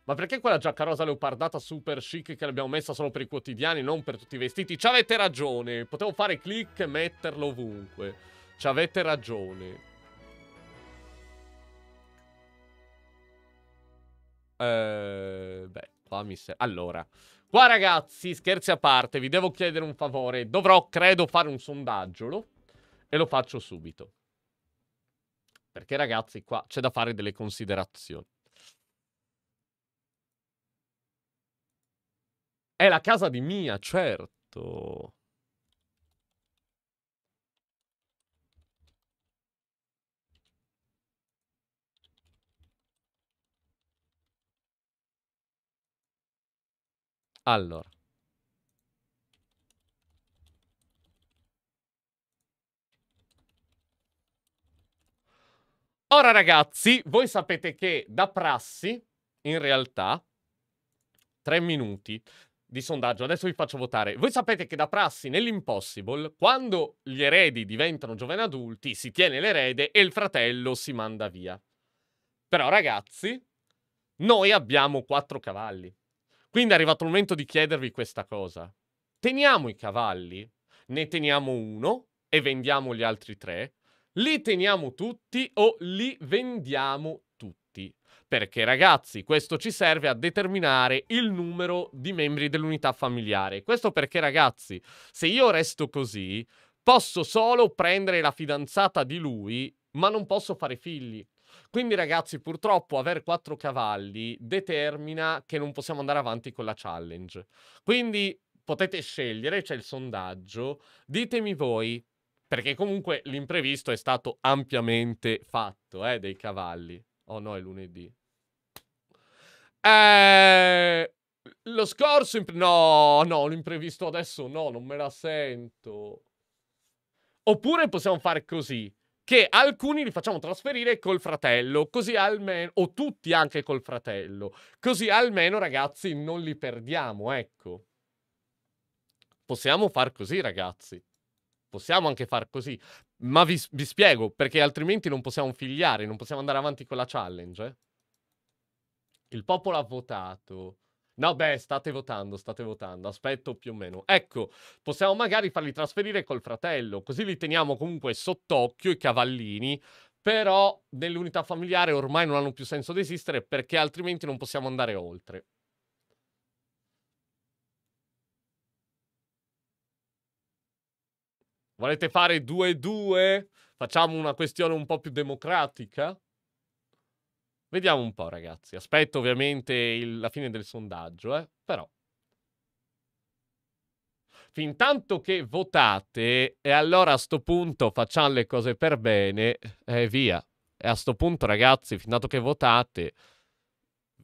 Speaker 2: Ma perché quella giacca rosa leopardata super chic che l'abbiamo messa solo per i quotidiani, non per tutti i vestiti? Ci avete ragione. Potevo fare click e metterlo ovunque. Ci avete ragione. Eh, beh, qua mi serve... Allora... Qua ragazzi, scherzi a parte, vi devo chiedere un favore. Dovrò, credo, fare un sondaggiolo. E lo faccio subito. Perché ragazzi, qua c'è da fare delle considerazioni. È la casa di Mia, certo. Allora. Ora ragazzi, voi sapete che da prassi, in realtà, tre minuti di sondaggio, adesso vi faccio votare. Voi sapete che da prassi nell'impossible, quando gli eredi diventano giovani adulti, si tiene l'erede e il fratello si manda via. Però ragazzi, noi abbiamo quattro cavalli. Quindi è arrivato il momento di chiedervi questa cosa. Teniamo i cavalli, ne teniamo uno e vendiamo gli altri tre, li teniamo tutti o li vendiamo tutti. Perché ragazzi, questo ci serve a determinare il numero di membri dell'unità familiare. Questo perché ragazzi, se io resto così, posso solo prendere la fidanzata di lui, ma non posso fare figli. Quindi ragazzi, purtroppo avere quattro cavalli determina che non possiamo andare avanti con la challenge. Quindi potete scegliere, c'è il sondaggio, ditemi voi perché comunque l'imprevisto è stato ampiamente fatto, eh, dei cavalli. Oh no, è lunedì. Eh, lo scorso... Imp- no, no, l'imprevisto adesso no, non me la sento. Oppure possiamo fare così, che alcuni li facciamo trasferire col fratello, così almeno... o tutti anche col fratello. Così almeno, ragazzi, non li perdiamo, ecco. Possiamo far così, ragazzi possiamo anche far così, ma vi, vi spiego perché altrimenti non possiamo figliare, non possiamo andare avanti con la challenge. Eh? Il popolo ha votato. No, beh, state votando, state votando, aspetto più o meno. Ecco, possiamo magari farli trasferire col fratello, così li teniamo comunque sott'occhio i cavallini, però nell'unità familiare ormai non hanno più senso di esistere perché altrimenti non possiamo andare oltre. Volete fare 2-2? Facciamo una questione un po' più democratica? Vediamo un po', ragazzi. Aspetto ovviamente il, la fine del sondaggio, eh? però. Fintanto che votate, e allora a sto punto facciamo le cose per bene, e eh, via. E a sto punto, ragazzi, fintanto che votate,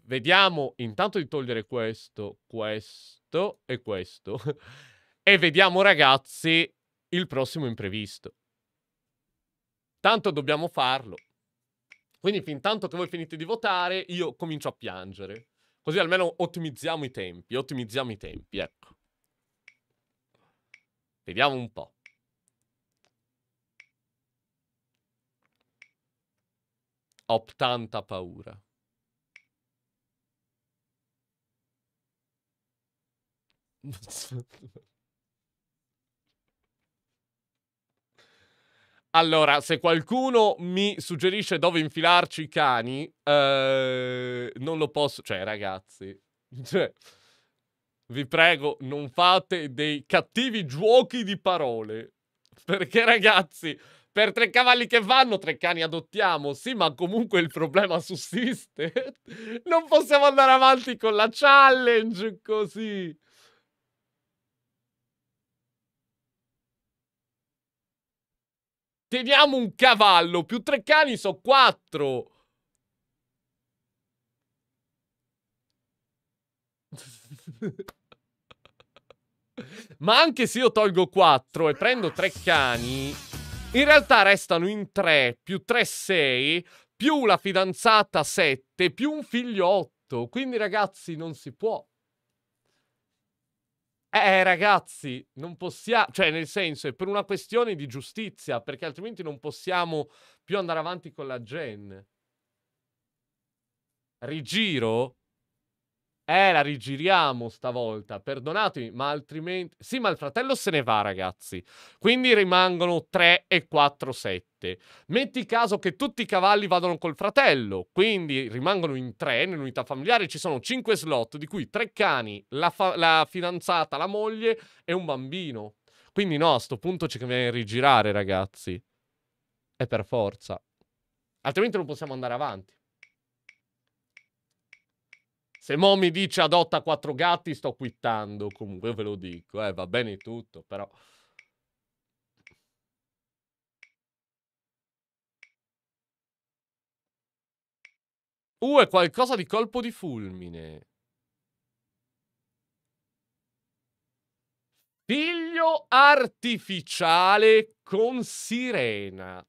Speaker 2: vediamo intanto di togliere questo, questo e questo. [LAUGHS] e vediamo, ragazzi, il prossimo imprevisto. Tanto dobbiamo farlo. Quindi fin tanto che voi finite di votare, io comincio a piangere. Così almeno ottimizziamo i tempi, ottimizziamo i tempi, ecco. Vediamo un po'. Ho tanta paura. Non [LAUGHS] so. Allora, se qualcuno mi suggerisce dove infilarci i cani, eh, non lo posso... Cioè, ragazzi, [LAUGHS] cioè, vi prego, non fate dei cattivi giochi di parole. [LAUGHS] Perché, ragazzi, per tre cavalli che vanno, tre cani adottiamo. Sì, ma comunque il problema sussiste. [LAUGHS] non possiamo andare avanti con la challenge così. Teniamo un cavallo, più tre cani sono quattro. Ma anche se io tolgo 4 e prendo 3 cani, in realtà restano in 3, più 3, 6, più la fidanzata 7, più un figlio 8. Quindi ragazzi non si può. Eh ragazzi, non possiamo, cioè nel senso è per una questione di giustizia, perché altrimenti non possiamo più andare avanti con la Gen. Rigiro eh, la rigiriamo stavolta, perdonatemi, ma altrimenti... Sì, ma il fratello se ne va, ragazzi. Quindi rimangono 3 e 4, 7. Metti caso che tutti i cavalli vadano col fratello, quindi rimangono in 3, nell'unità familiare ci sono 5 slot, di cui 3 cani, la, fa- la fidanzata, la moglie e un bambino. Quindi no, a sto punto ci conviene rigirare, ragazzi. È per forza. Altrimenti non possiamo andare avanti. Se Mo mi dice adotta quattro gatti, sto quittando. Comunque, ve lo dico, eh, va bene tutto, però... Uh, è qualcosa di colpo di fulmine. Figlio artificiale con sirena.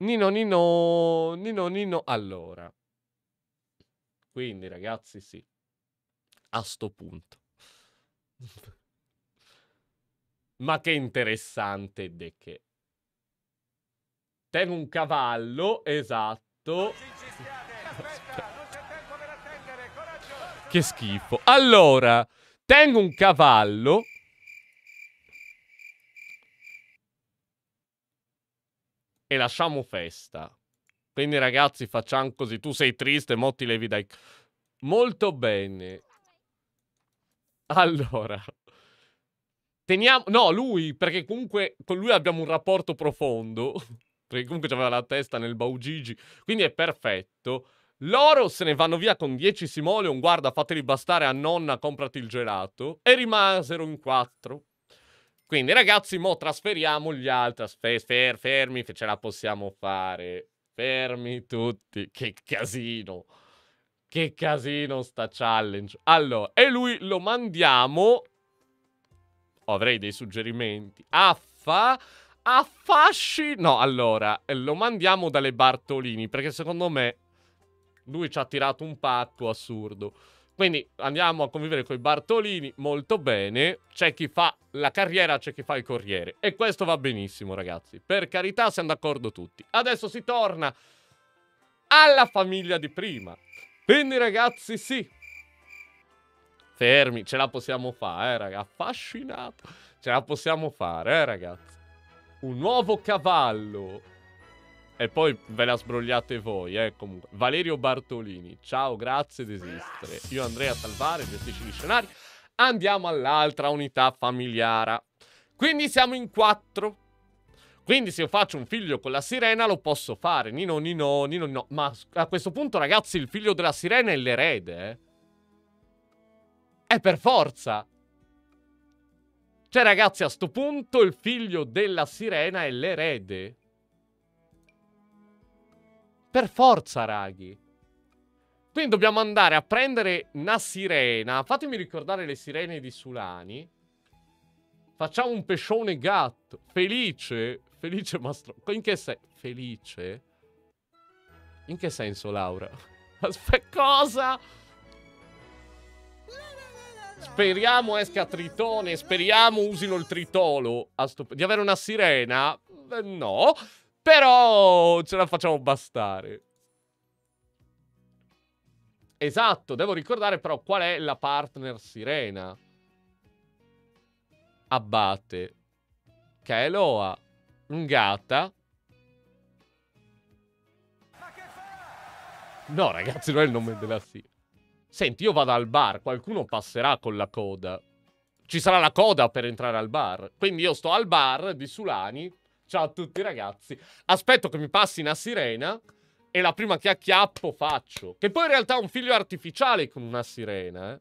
Speaker 2: Nino Nino, Nino Nino, allora. Quindi ragazzi, sì. A sto punto. [LAUGHS] Ma che interessante de che. Tengo un cavallo, esatto. Che schifo. Allora, tengo un cavallo e lasciamo festa. Quindi ragazzi facciamo così. Tu sei triste, mo ti levi dai... Molto bene. Allora. Teniamo... No, lui, perché comunque con lui abbiamo un rapporto profondo. [LAUGHS] Perché comunque c'aveva la testa nel Baugigi. Quindi è perfetto. Loro se ne vanno via con 10 simoleon. Guarda, fateli bastare a nonna, comprati il gelato. E rimasero in quattro. Quindi ragazzi, mo trasferiamo gli altri. Fer, fermi, ce la possiamo fare. Fermi tutti. Che casino. Che casino sta challenge. Allora, e lui lo mandiamo... Oh, avrei dei suggerimenti. Affa... Affasci... No, allora, eh, lo mandiamo dalle Bartolini, perché secondo me lui ci ha tirato un patto assurdo. Quindi andiamo a convivere con i Bartolini molto bene. C'è chi fa la carriera, c'è chi fa il corriere. E questo va benissimo, ragazzi. Per carità, siamo d'accordo tutti. Adesso si torna alla famiglia di prima. Quindi, ragazzi, sì. Fermi, ce la possiamo fare, eh, raga. Affascinato. Ce la possiamo fare, eh, ragazzi. Un nuovo cavallo e poi ve la sbrogliate voi, eh, comunque. Valerio Bartolini, ciao, grazie di esistere. Io andrei a Salvare, gestisci gli scenari. Andiamo all'altra unità familiare. Quindi siamo in quattro. Quindi se io faccio un figlio con la sirena lo posso fare. Nino, nino, nino, nino. Ma a questo punto, ragazzi, il figlio della sirena è l'erede, eh? È per forza. Cioè, ragazzi, a sto punto il figlio della sirena è l'erede. Per forza, raghi. Quindi dobbiamo andare a prendere una sirena. Fatemi ricordare le sirene di Sulani. Facciamo un pescione gatto. Felice. Felice mastro. In che senso? Felice? In che senso, Laura? [LAUGHS] Aspetta, cosa? Speriamo esca Tritone. Speriamo usino il tritolo. Di avere una sirena? Eh, no. Però ce la facciamo bastare. Esatto, devo ricordare però qual è la partner sirena. Abate. Che è Loa. Ngata. No, ragazzi, non è il nome della sì. Senti, io vado al bar, qualcuno passerà con la coda. Ci sarà la coda per entrare al bar. Quindi io sto al bar di Sulani Ciao a tutti ragazzi. Aspetto che mi passi una sirena e la prima che acchiappo faccio. Che poi in realtà è un figlio artificiale con una sirena, eh.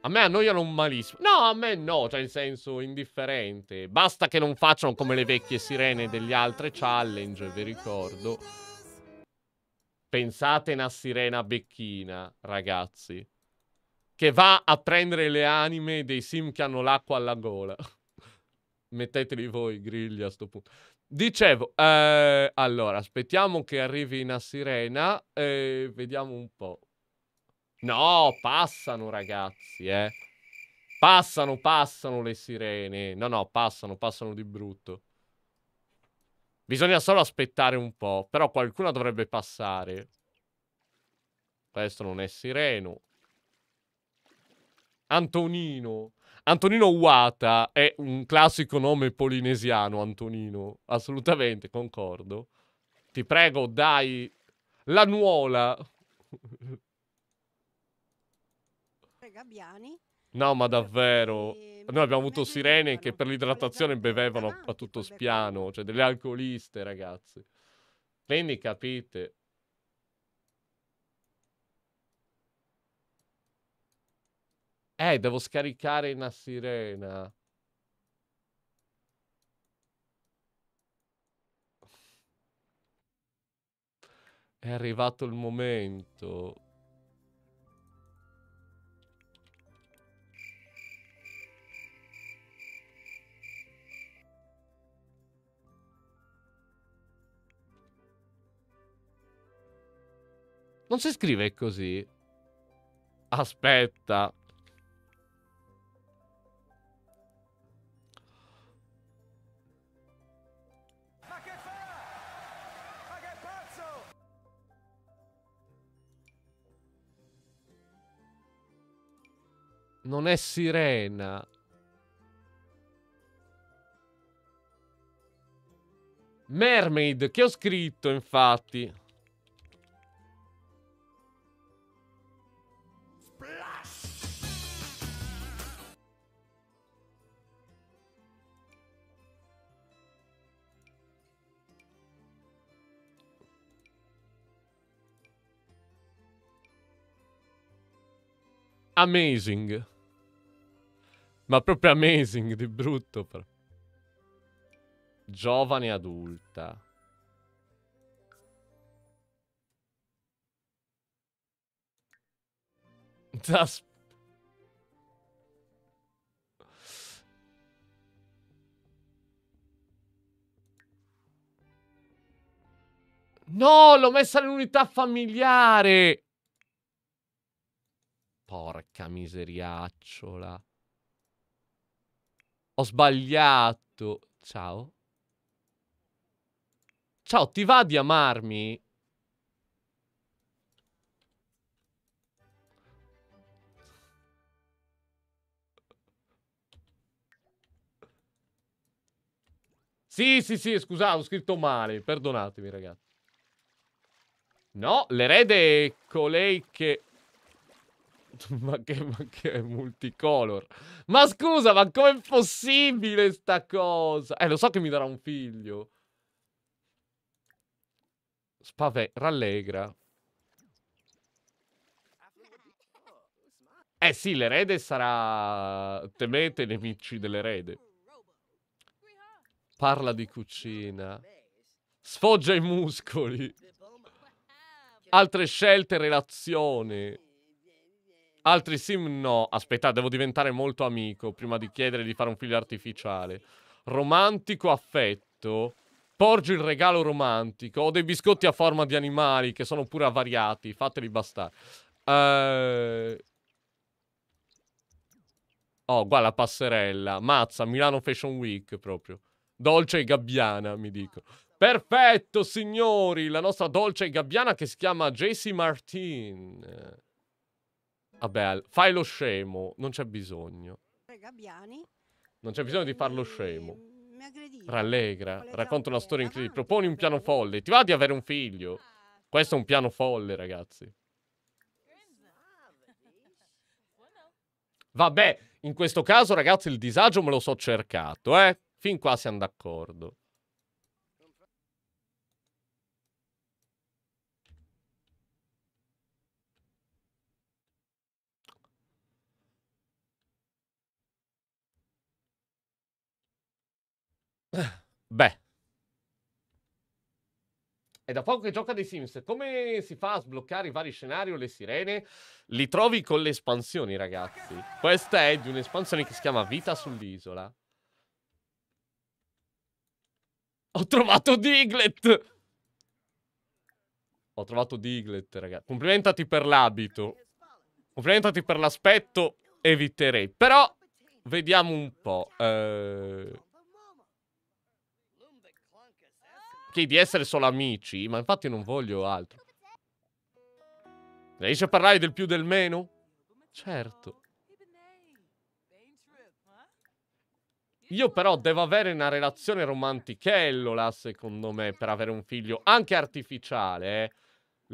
Speaker 2: A me annoiano malissimo. No, a me no, cioè in senso indifferente. Basta che non facciano come le vecchie sirene degli altri challenge, vi ricordo. Pensate a una sirena becchina, ragazzi. Che va a prendere le anime dei sim che hanno l'acqua alla gola. Metteteli voi grigli a sto punto. Dicevo, eh, allora, aspettiamo che arrivi una sirena e vediamo un po'. No, passano ragazzi, eh. Passano, passano le sirene. No, no, passano, passano di brutto. Bisogna solo aspettare un po', però qualcuno dovrebbe passare. Questo non è sireno. Antonino. Antonino Uata è un classico nome polinesiano, Antonino, assolutamente, concordo. Ti prego, dai la nuola. Gabbiani. No, ma davvero. Noi abbiamo avuto sirene che per l'idratazione bevevano a tutto spiano, cioè delle alcoliste, ragazzi. Quindi capite. Eh, devo scaricare una sirena. È arrivato il momento. Non si scrive così. Aspetta. Non è sirena. Mermaid, che ho scritto, infatti. Amazing. Ma proprio amazing di brutto. Però. Giovane adulta. Zasp. No, l'ho messa nell'unità familiare. Porca miseriacciola. Ho sbagliato. Ciao. Ciao, ti va di amarmi? Sì, sì, sì, scusate, ho scritto male. Perdonatemi, ragazzi. No, l'erede è colei che [LAUGHS] ma, che, ma che multicolor. Ma scusa, ma com'è possibile sta cosa? Eh, lo so che mi darà un figlio. Spave, rallegra. Eh sì, l'erede sarà... Temete nemici dell'erede. Parla di cucina. Sfoggia i muscoli. Altre scelte, relazione. Altri sim no. Aspetta, devo diventare molto amico prima di chiedere di fare un figlio artificiale. Romantico affetto. Porgi il regalo romantico. Ho dei biscotti a forma di animali che sono pure avariati. Fateli bastare. Uh... Oh, qua la passerella. Mazza, Milano Fashion Week proprio. Dolce e gabbiana, mi dico. Perfetto, signori. La nostra dolce e gabbiana che si chiama JC Martin. Vabbè, fai lo scemo, non c'è bisogno. Gabbiani. Non c'è bisogno di farlo scemo. Rallegra, racconta una storia ah, incredibile. Ah, Proponi ah, un piano folle. Ti va di avere un figlio? Questo è un piano folle, ragazzi. Vabbè, in questo caso, ragazzi, il disagio me lo so cercato, eh? Fin qua siamo d'accordo. Beh. È da poco che gioca dei Sims. Come si fa a sbloccare i vari scenari o le sirene? Li trovi con le espansioni, ragazzi. Questa è di un'espansione che si chiama Vita sull'isola. Ho trovato Diglett! Ho trovato Diglett, ragazzi. Complimentati per l'abito. Complimentati per l'aspetto. Eviterei. Però, vediamo un po'. Eh... Sì, di essere solo amici, ma infatti non voglio altro. Riesci a parlare del più del meno? Certo. Io però devo avere una relazione romantichellola, secondo me, per avere un figlio anche artificiale. Eh.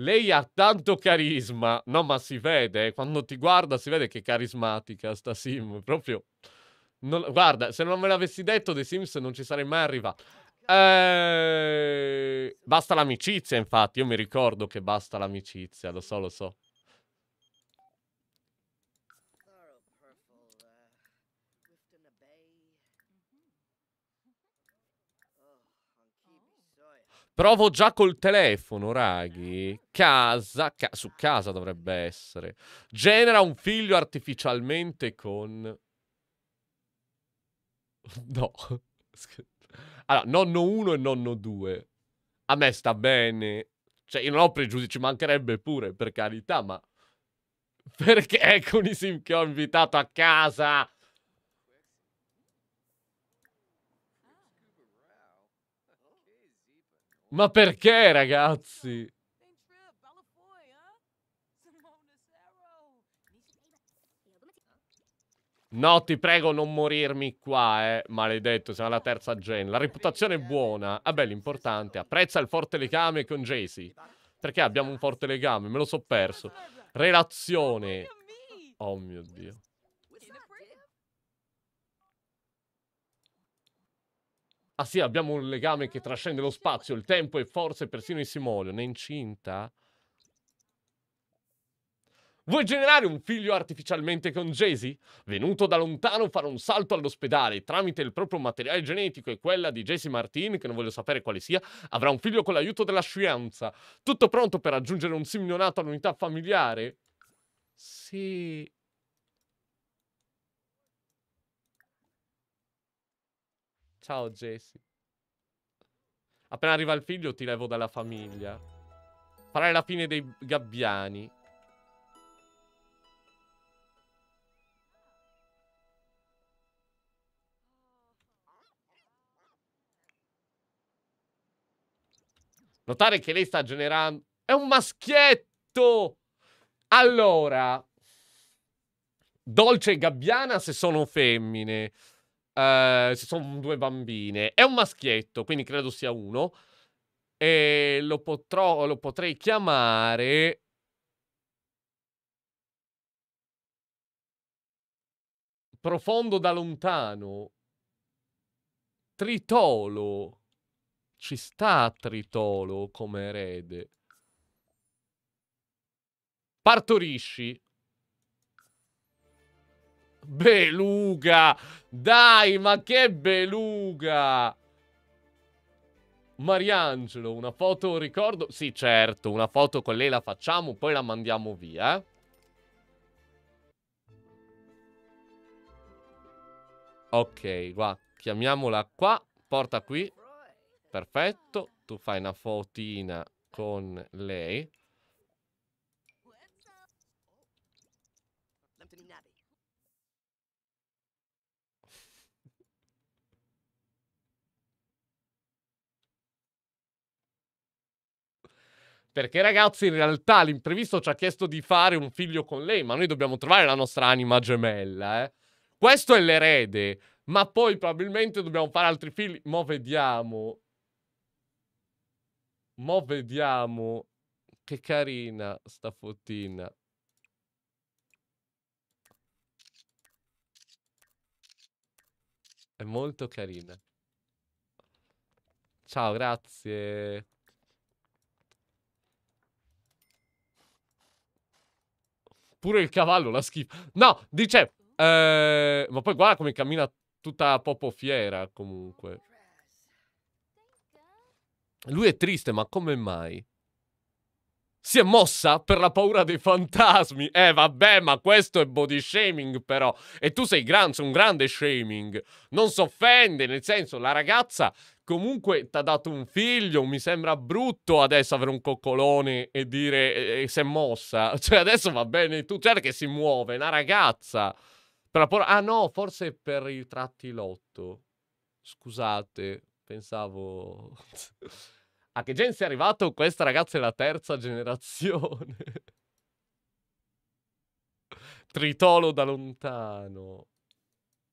Speaker 2: Lei ha tanto carisma. No, ma si vede, eh. quando ti guarda si vede che carismatica sta Sim, proprio... Non... guarda, se non me l'avessi detto The Sims non ci sarei mai arrivato. Eh, basta l'amicizia, infatti. Io mi ricordo che basta l'amicizia, lo so, lo so. Provo già col telefono, raghi. Casa, ca su casa dovrebbe essere. Genera un figlio artificialmente con...
Speaker 1: [LAUGHS]
Speaker 2: No. Allora, nonno 1 e nonno 2. A me sta bene. Cioè, io non ho pregiudizi, ci mancherebbe pure, per carità, ma... [LAUGHS] Perché con i sim che ho invitato a casa? Ma perché, ragazzi? No, ti prego, non morirmi qua, eh. Maledetto, siamo alla terza gen. La reputazione è buona. Vabbè, ah, l'importante. Apprezza il forte legame con Jaycee. Perché abbiamo un forte legame? Me lo so perso. Relazione. Oh mio Dio. Ah sì, abbiamo un legame che trascende lo spazio, il tempo e forse persino i Simoleon. È incinta? Vuoi generare un figlio artificialmente con Jesi? Venuto da lontano farà un salto all'ospedale tramite il proprio materiale genetico e quella di Jesse Martin, che non voglio sapere quale sia, avrà un figlio con l'aiuto della scienza. Tutto pronto per aggiungere un nato all'unità familiare? Sì. Ciao Jesse. Appena arriva il figlio ti levo dalla famiglia. Farai la fine dei gabbiani. Notare che lei sta generando... È un maschietto! Allora... Dolce e Gabbiana se sono femmine. Uh, se sono due bambine. È un maschietto, quindi credo sia uno. E lo, potrò, lo potrei chiamare... Profondo da lontano. Tritolo ci sta Tritolo come erede. Partorisci. Beluga! Dai, ma che beluga! Mariangelo, una foto ricordo? Sì, certo, una foto con lei la facciamo, poi la mandiamo via. Ok, qua, chiamiamola qua, porta qui. Perfetto, tu fai una fotina con lei. Perché ragazzi, in realtà l'imprevisto ci ha chiesto di fare un figlio con lei, ma noi dobbiamo trovare la nostra anima gemella, eh. Questo è l'erede, ma poi probabilmente dobbiamo fare altri figli. Mo' vediamo. Mo vediamo. Che carina sta fottina. È molto carina. Ciao, grazie. Pure il cavallo la schifa. No, dice... Eh, ma poi guarda come cammina tutta popo fiera comunque. Lui è triste, ma come mai? Si è mossa per la paura dei fantasmi. Eh, vabbè, ma questo è body shaming, però. E tu sei gran, un grande shaming. Non si offende, nel senso, la ragazza comunque ti ha dato un figlio. Mi sembra brutto adesso avere un coccolone e dire e, si è mossa. [LAUGHS] Cioè, adesso va bene tu. Certo che si muove, una ragazza. Per la paura... Ah, no, forse per i tratti lotto. Scusate, Pensavo... [LAUGHS] A che gen è arrivato? Questa ragazza è la terza generazione. [LAUGHS] Tritolo da lontano.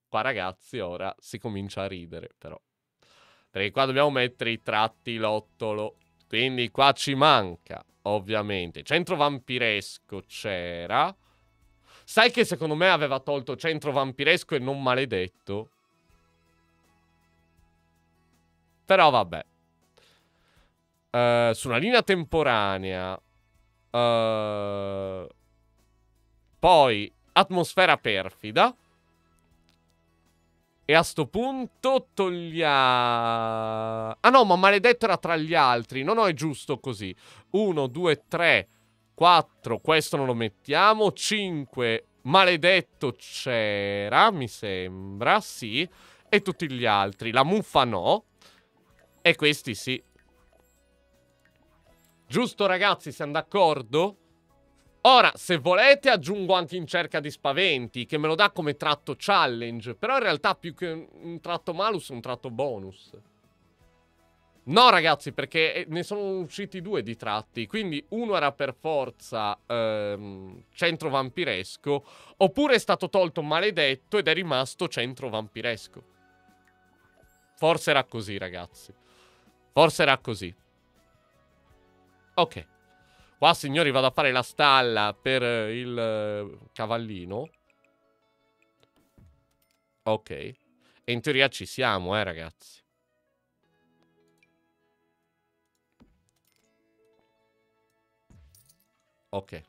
Speaker 2: Qua ragazzi ora si comincia a ridere però. Perché qua dobbiamo mettere i tratti lottolo. Quindi qua ci manca, ovviamente. Centro vampiresco c'era. Sai che secondo me aveva tolto centro vampiresco e non maledetto? Però vabbè. Uh, su una linea temporanea. Uh, poi atmosfera perfida. E a sto punto togliamo... Ah no, ma maledetto era tra gli altri. No, no, è giusto così. 1, 2, 3, 4. Questo non lo mettiamo. 5. Maledetto c'era, mi sembra, sì. E tutti gli altri. La muffa no. E questi sì. Giusto ragazzi, siamo d'accordo? Ora, se volete, aggiungo anche in cerca di spaventi, che me lo dà come tratto challenge. Però in realtà più che un tratto malus, un tratto bonus. No, ragazzi, perché eh, ne sono usciti due di tratti. Quindi uno era per forza ehm, centro vampiresco, oppure è stato tolto maledetto ed è rimasto centro vampiresco. Forse era così, ragazzi. Forse era così. Ok. Qua, signori, vado a fare la stalla per eh, il eh, cavallino. Ok. E in teoria ci siamo, eh, ragazzi. Ok.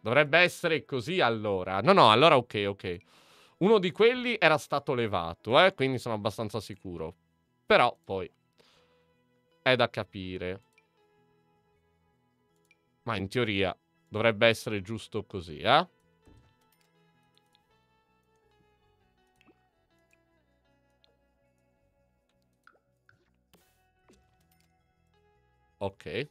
Speaker 2: Dovrebbe essere così allora. No, no, allora ok, ok. Uno di quelli era stato levato, eh, quindi sono abbastanza sicuro. Però poi è da capire. Ma in teoria dovrebbe essere giusto così, eh? Ok.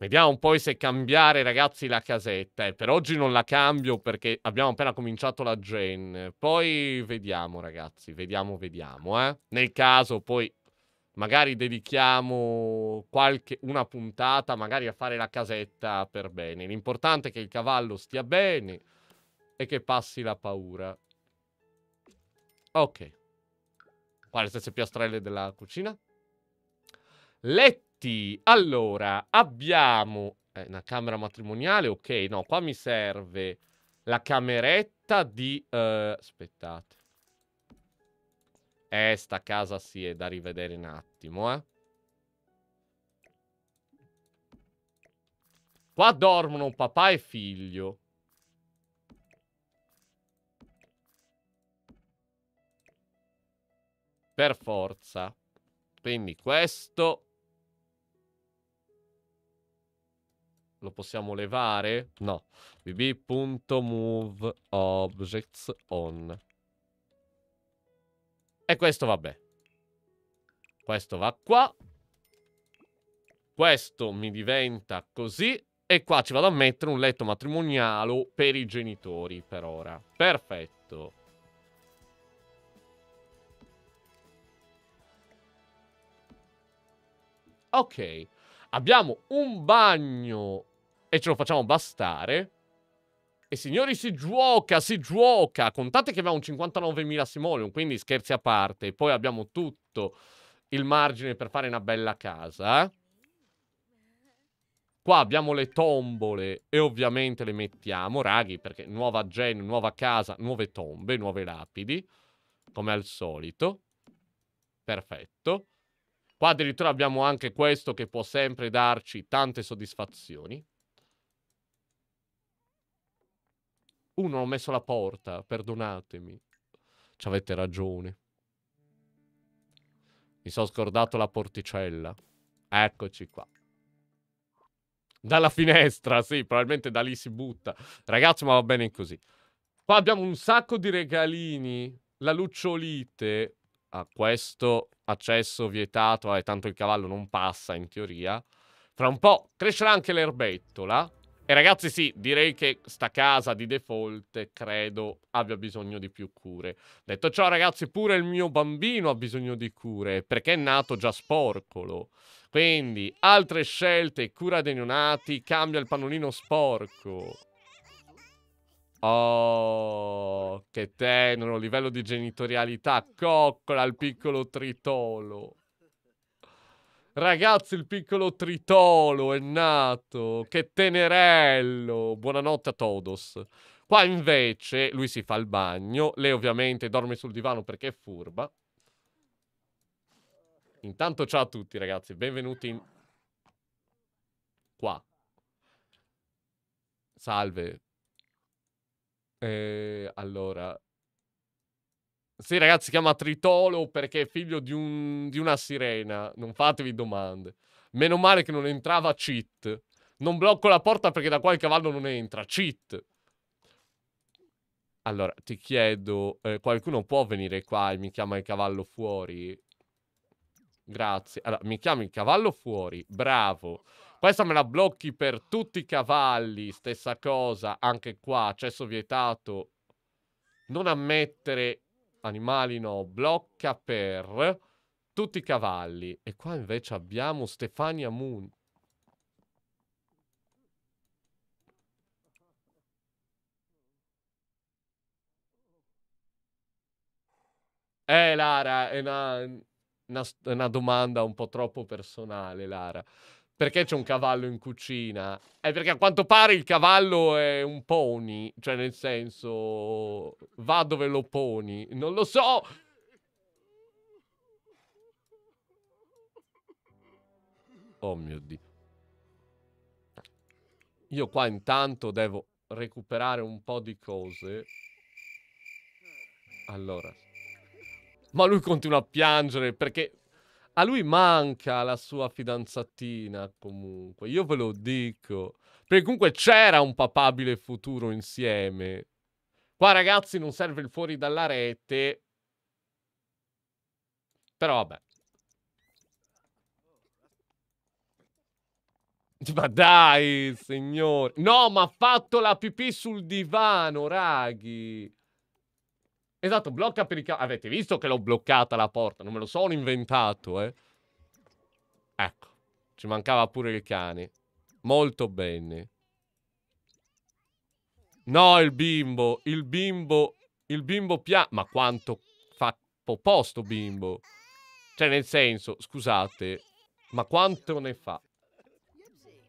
Speaker 2: Vediamo poi se cambiare, ragazzi, la casetta. Eh, per oggi non la cambio perché abbiamo appena cominciato la gen. Poi vediamo, ragazzi. Vediamo, vediamo. Eh. Nel caso, poi magari dedichiamo qualche, una puntata magari a fare la casetta per bene. L'importante è che il cavallo stia bene e che passi la paura. Ok. Qua le stesse piastrelle della cucina. Letto Infatti, allora, abbiamo eh, una camera matrimoniale, ok, no, qua mi serve la cameretta di... Eh, aspettate. Eh, sta casa sì, è da rivedere un attimo, eh. Qua dormono papà e figlio. Per forza. Quindi questo Lo possiamo levare? No. on. E questo vabbè. Questo va qua. Questo mi diventa così. E qua ci vado a mettere un letto matrimoniale per i genitori per ora. Perfetto. Ok. Abbiamo un bagno e ce lo facciamo bastare. E signori, si gioca, si gioca. Contate che abbiamo un 59.000 simoleon, quindi scherzi a parte. Poi abbiamo tutto il margine per fare una bella casa. Qua abbiamo le tombole e ovviamente le mettiamo, raghi, perché nuova gen, nuova casa, nuove tombe, nuove lapidi, come al solito. Perfetto. Qua addirittura abbiamo anche questo che può sempre darci tante soddisfazioni. Uno, ho messo la porta, perdonatemi. Ci avete ragione. Mi sono scordato la porticella. Eccoci qua. Dalla finestra, sì, probabilmente da lì si butta. Ragazzi, ma va bene così. Qua abbiamo un sacco di regalini. La lucciolite. Ah, questo accesso vietato, eh, tanto il cavallo non passa in teoria. Fra un po' crescerà anche l'erbettola. E ragazzi sì, direi che sta casa di default credo abbia bisogno di più cure. Detto ciò ragazzi, pure il mio bambino ha bisogno di cure perché è nato già sporcolo. Quindi altre scelte, cura dei neonati, cambia il pannolino sporco. Oh, che tenero livello di genitorialità. Coccola il piccolo tritolo. Ragazzi, il piccolo tritolo è nato. Che tenerello. Buonanotte a todos. Qua invece lui si fa il bagno. Lei ovviamente dorme sul divano perché è furba. Intanto ciao a tutti ragazzi, benvenuti in... qua. Salve, eh, allora. Sì, ragazzi, si chiama Tritolo perché è figlio di, un, di una sirena. Non fatevi domande. Meno male che non entrava cheat. Non blocco la porta perché da qua il cavallo non entra. Cheat. Allora, ti chiedo, eh, qualcuno può venire qua e mi chiama il cavallo fuori? Grazie. Allora, mi chiami il cavallo fuori. Bravo. Questa me la blocchi per tutti i cavalli, stessa cosa, anche qua, accesso vietato, non ammettere animali no, blocca per tutti i cavalli. E qua invece abbiamo Stefania Moon. Eh, Lara, è una, una, una domanda un po' troppo personale, Lara. Perché c'è un cavallo in cucina? È eh, perché a quanto pare il cavallo è un pony. Cioè, nel senso... Va dove lo poni. Non lo so! Oh mio Dio. Io qua intanto devo recuperare un po' di cose. Allora. Ma lui continua a piangere perché a lui manca la sua fidanzatina, comunque, io ve lo dico. Perché comunque c'era un papabile futuro insieme. Qua, ragazzi, non serve il fuori dalla rete. Però vabbè. [LAUGHS] Ma dai, signore. No, ma ha fatto la pipì sul divano, raghi. Esatto, blocca per i cavoli. Avete visto che l'ho bloccata la porta? Non me lo sono inventato, eh. Ecco, ci mancava pure il cane. Molto bene. No, il bimbo, il bimbo, il bimbo pia... Ma quanto fa popò sto bimbo? Cioè, nel senso, scusate, ma quanto ne fa?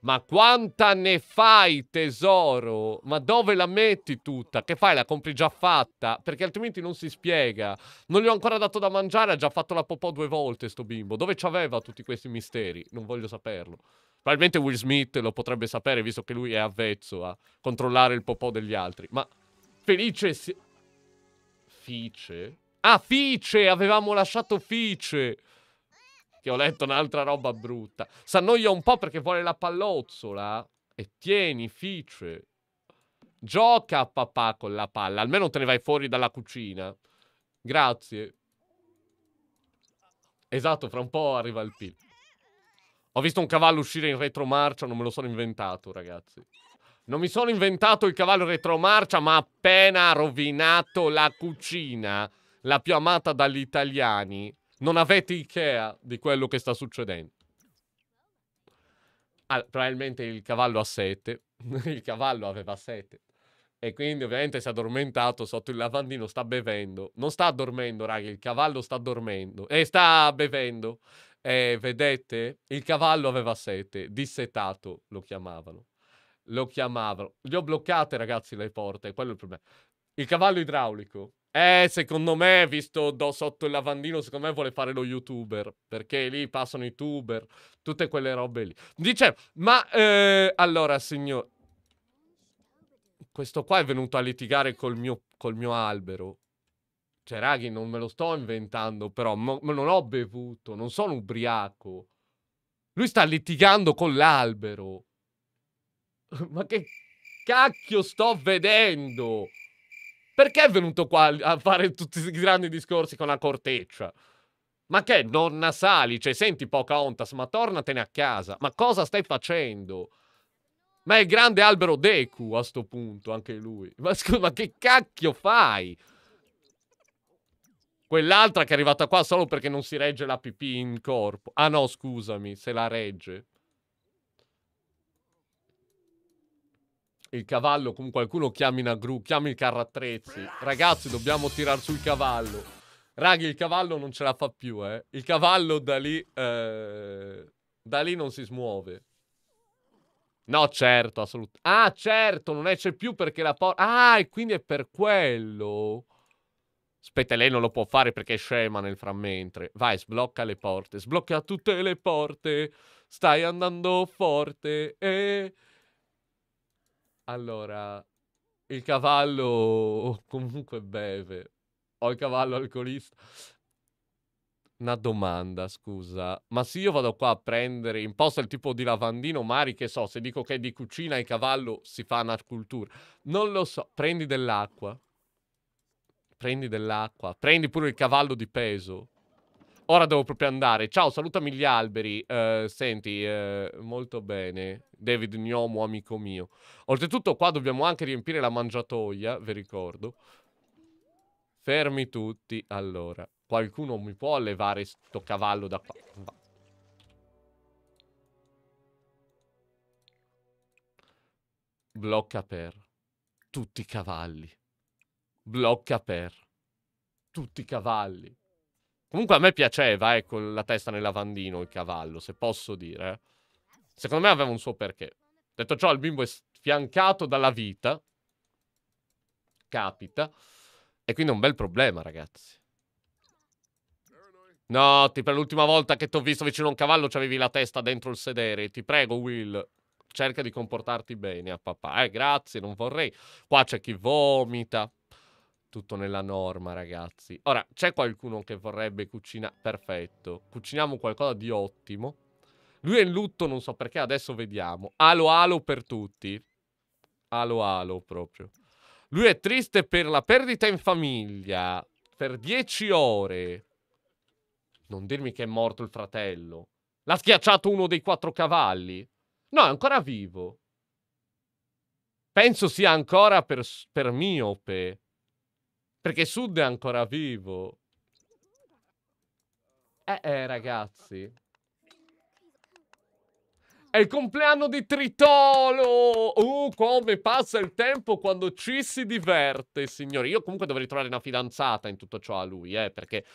Speaker 2: Ma quanta ne fai, tesoro? Ma dove la metti tutta? Che fai? La compri già fatta? Perché altrimenti non si spiega. Non gli ho ancora dato da mangiare, ha già fatto la popò due volte sto bimbo. Dove c'aveva tutti questi misteri? Non voglio saperlo. Probabilmente Will Smith lo potrebbe sapere, visto che lui è avvezzo a controllare il popò degli altri. Ma felice si... Fice? Ah, Fice! Avevamo lasciato Fice! che ho letto un'altra roba brutta. S'annoia un po' perché vuole la pallozzola. E tieni, Fice. Gioca a papà con la palla. Almeno te ne vai fuori dalla cucina. Grazie. Esatto, fra un po' arriva il PIL. Ho visto un cavallo uscire in retromarcia, non me lo sono inventato, ragazzi. Non mi sono inventato il cavallo in retromarcia, ma appena ha rovinato la cucina, la più amata dagli italiani non avete idea di quello che sta succedendo. Ah, probabilmente il cavallo ha sete, [LAUGHS] il cavallo aveva sete. E quindi ovviamente si è addormentato sotto il lavandino, sta bevendo. Non sta dormendo, raga, il cavallo sta dormendo. E sta bevendo. E vedete, il cavallo aveva sete, dissetato lo chiamavano. Lo chiamavano. Gli ho bloccate, ragazzi, le porte, quello è il problema. Il cavallo idraulico eh, secondo me, visto do sotto il lavandino, secondo me vuole fare lo youtuber. Perché lì passano i tuber, tutte quelle robe lì. Dice, ma eh, allora, signor... Questo qua è venuto a litigare col mio, col mio albero. Cioè, raghi, non me lo sto inventando, però mo, non ho bevuto, non sono ubriaco. Lui sta litigando con l'albero. [LAUGHS] ma che cacchio sto vedendo? Perché è venuto qua a fare tutti i grandi discorsi con la corteccia? Ma che nonna Sali? Cioè, senti Pocahontas, ma tornatene a casa. Ma cosa stai facendo? Ma è il grande albero Deku a sto punto, anche lui. [LAUGHS] Ma scusa, ma che cacchio fai? Quell'altra che è arrivata qua solo perché non si regge la pipì in corpo. Ah no, scusami, se la regge. il cavallo, come qualcuno chiami una gru, chiami il carro attrezzi. Ragazzi, dobbiamo tirare sul cavallo. Raghi, il cavallo non ce la fa più, eh. Il cavallo da lì... Eh, da lì non si smuove. No, certo, assolutamente. Ah, certo, non esce più perché la porta... Ah, e quindi è per quello... Aspetta, lei non lo può fare perché è scema nel frammentre. Vai, sblocca le porte. Sblocca tutte le porte. Stai andando forte. E... Eh... Allora, il cavallo [LAUGHS] comunque beve. Ho il cavallo alcolista. Una domanda, scusa. Ma se io vado qua a prendere in posta il tipo di lavandino, Mari, che so, se dico che è di cucina e cavallo si fa una cultura. Non lo so. Prendi dell'acqua. Prendi dell'acqua. Prendi pure il cavallo di peso. Ora devo proprio andare. Ciao, salutami gli alberi. Uh, senti, uh, molto bene. David Gnomo, amico mio. Oltretutto qua dobbiamo anche riempire la mangiatoia, vi ricordo. Fermi tutti. Allora, qualcuno mi può levare sto cavallo da qua? Va. Blocca per. Tutti i cavalli. Blocca per. Tutti i cavalli. Comunque a me piaceva, ecco, la testa nel lavandino, il cavallo, se posso dire. Secondo me aveva un suo perché. Detto ciò, il bimbo è sfiancato dalla vita. Capita. E quindi è un bel problema, ragazzi. No, ti per l'ultima volta che ti ho visto vicino a un cavallo c'avevi la testa dentro il sedere. Ti prego, Will, cerca di comportarti bene a papà. Eh, grazie, non vorrei. Qua c'è chi vomita tutto nella norma, ragazzi. Ora, c'è qualcuno che vorrebbe cucinare? Perfetto. Cuciniamo qualcosa di ottimo. Lui è in lutto, non so perché, adesso vediamo. Alo alo per tutti. Alo alo proprio. Lui è triste per la perdita in famiglia. Per dieci ore. Non dirmi che è morto il fratello. L'ha schiacciato uno dei quattro cavalli. No, è ancora vivo. Penso sia ancora per, per miope. Perché Sud è ancora vivo. Eh, eh, ragazzi. È il compleanno di Tritolo! Uh, come passa il tempo quando ci si diverte, signori. Io comunque dovrei trovare una fidanzata in tutto ciò a lui, eh, perché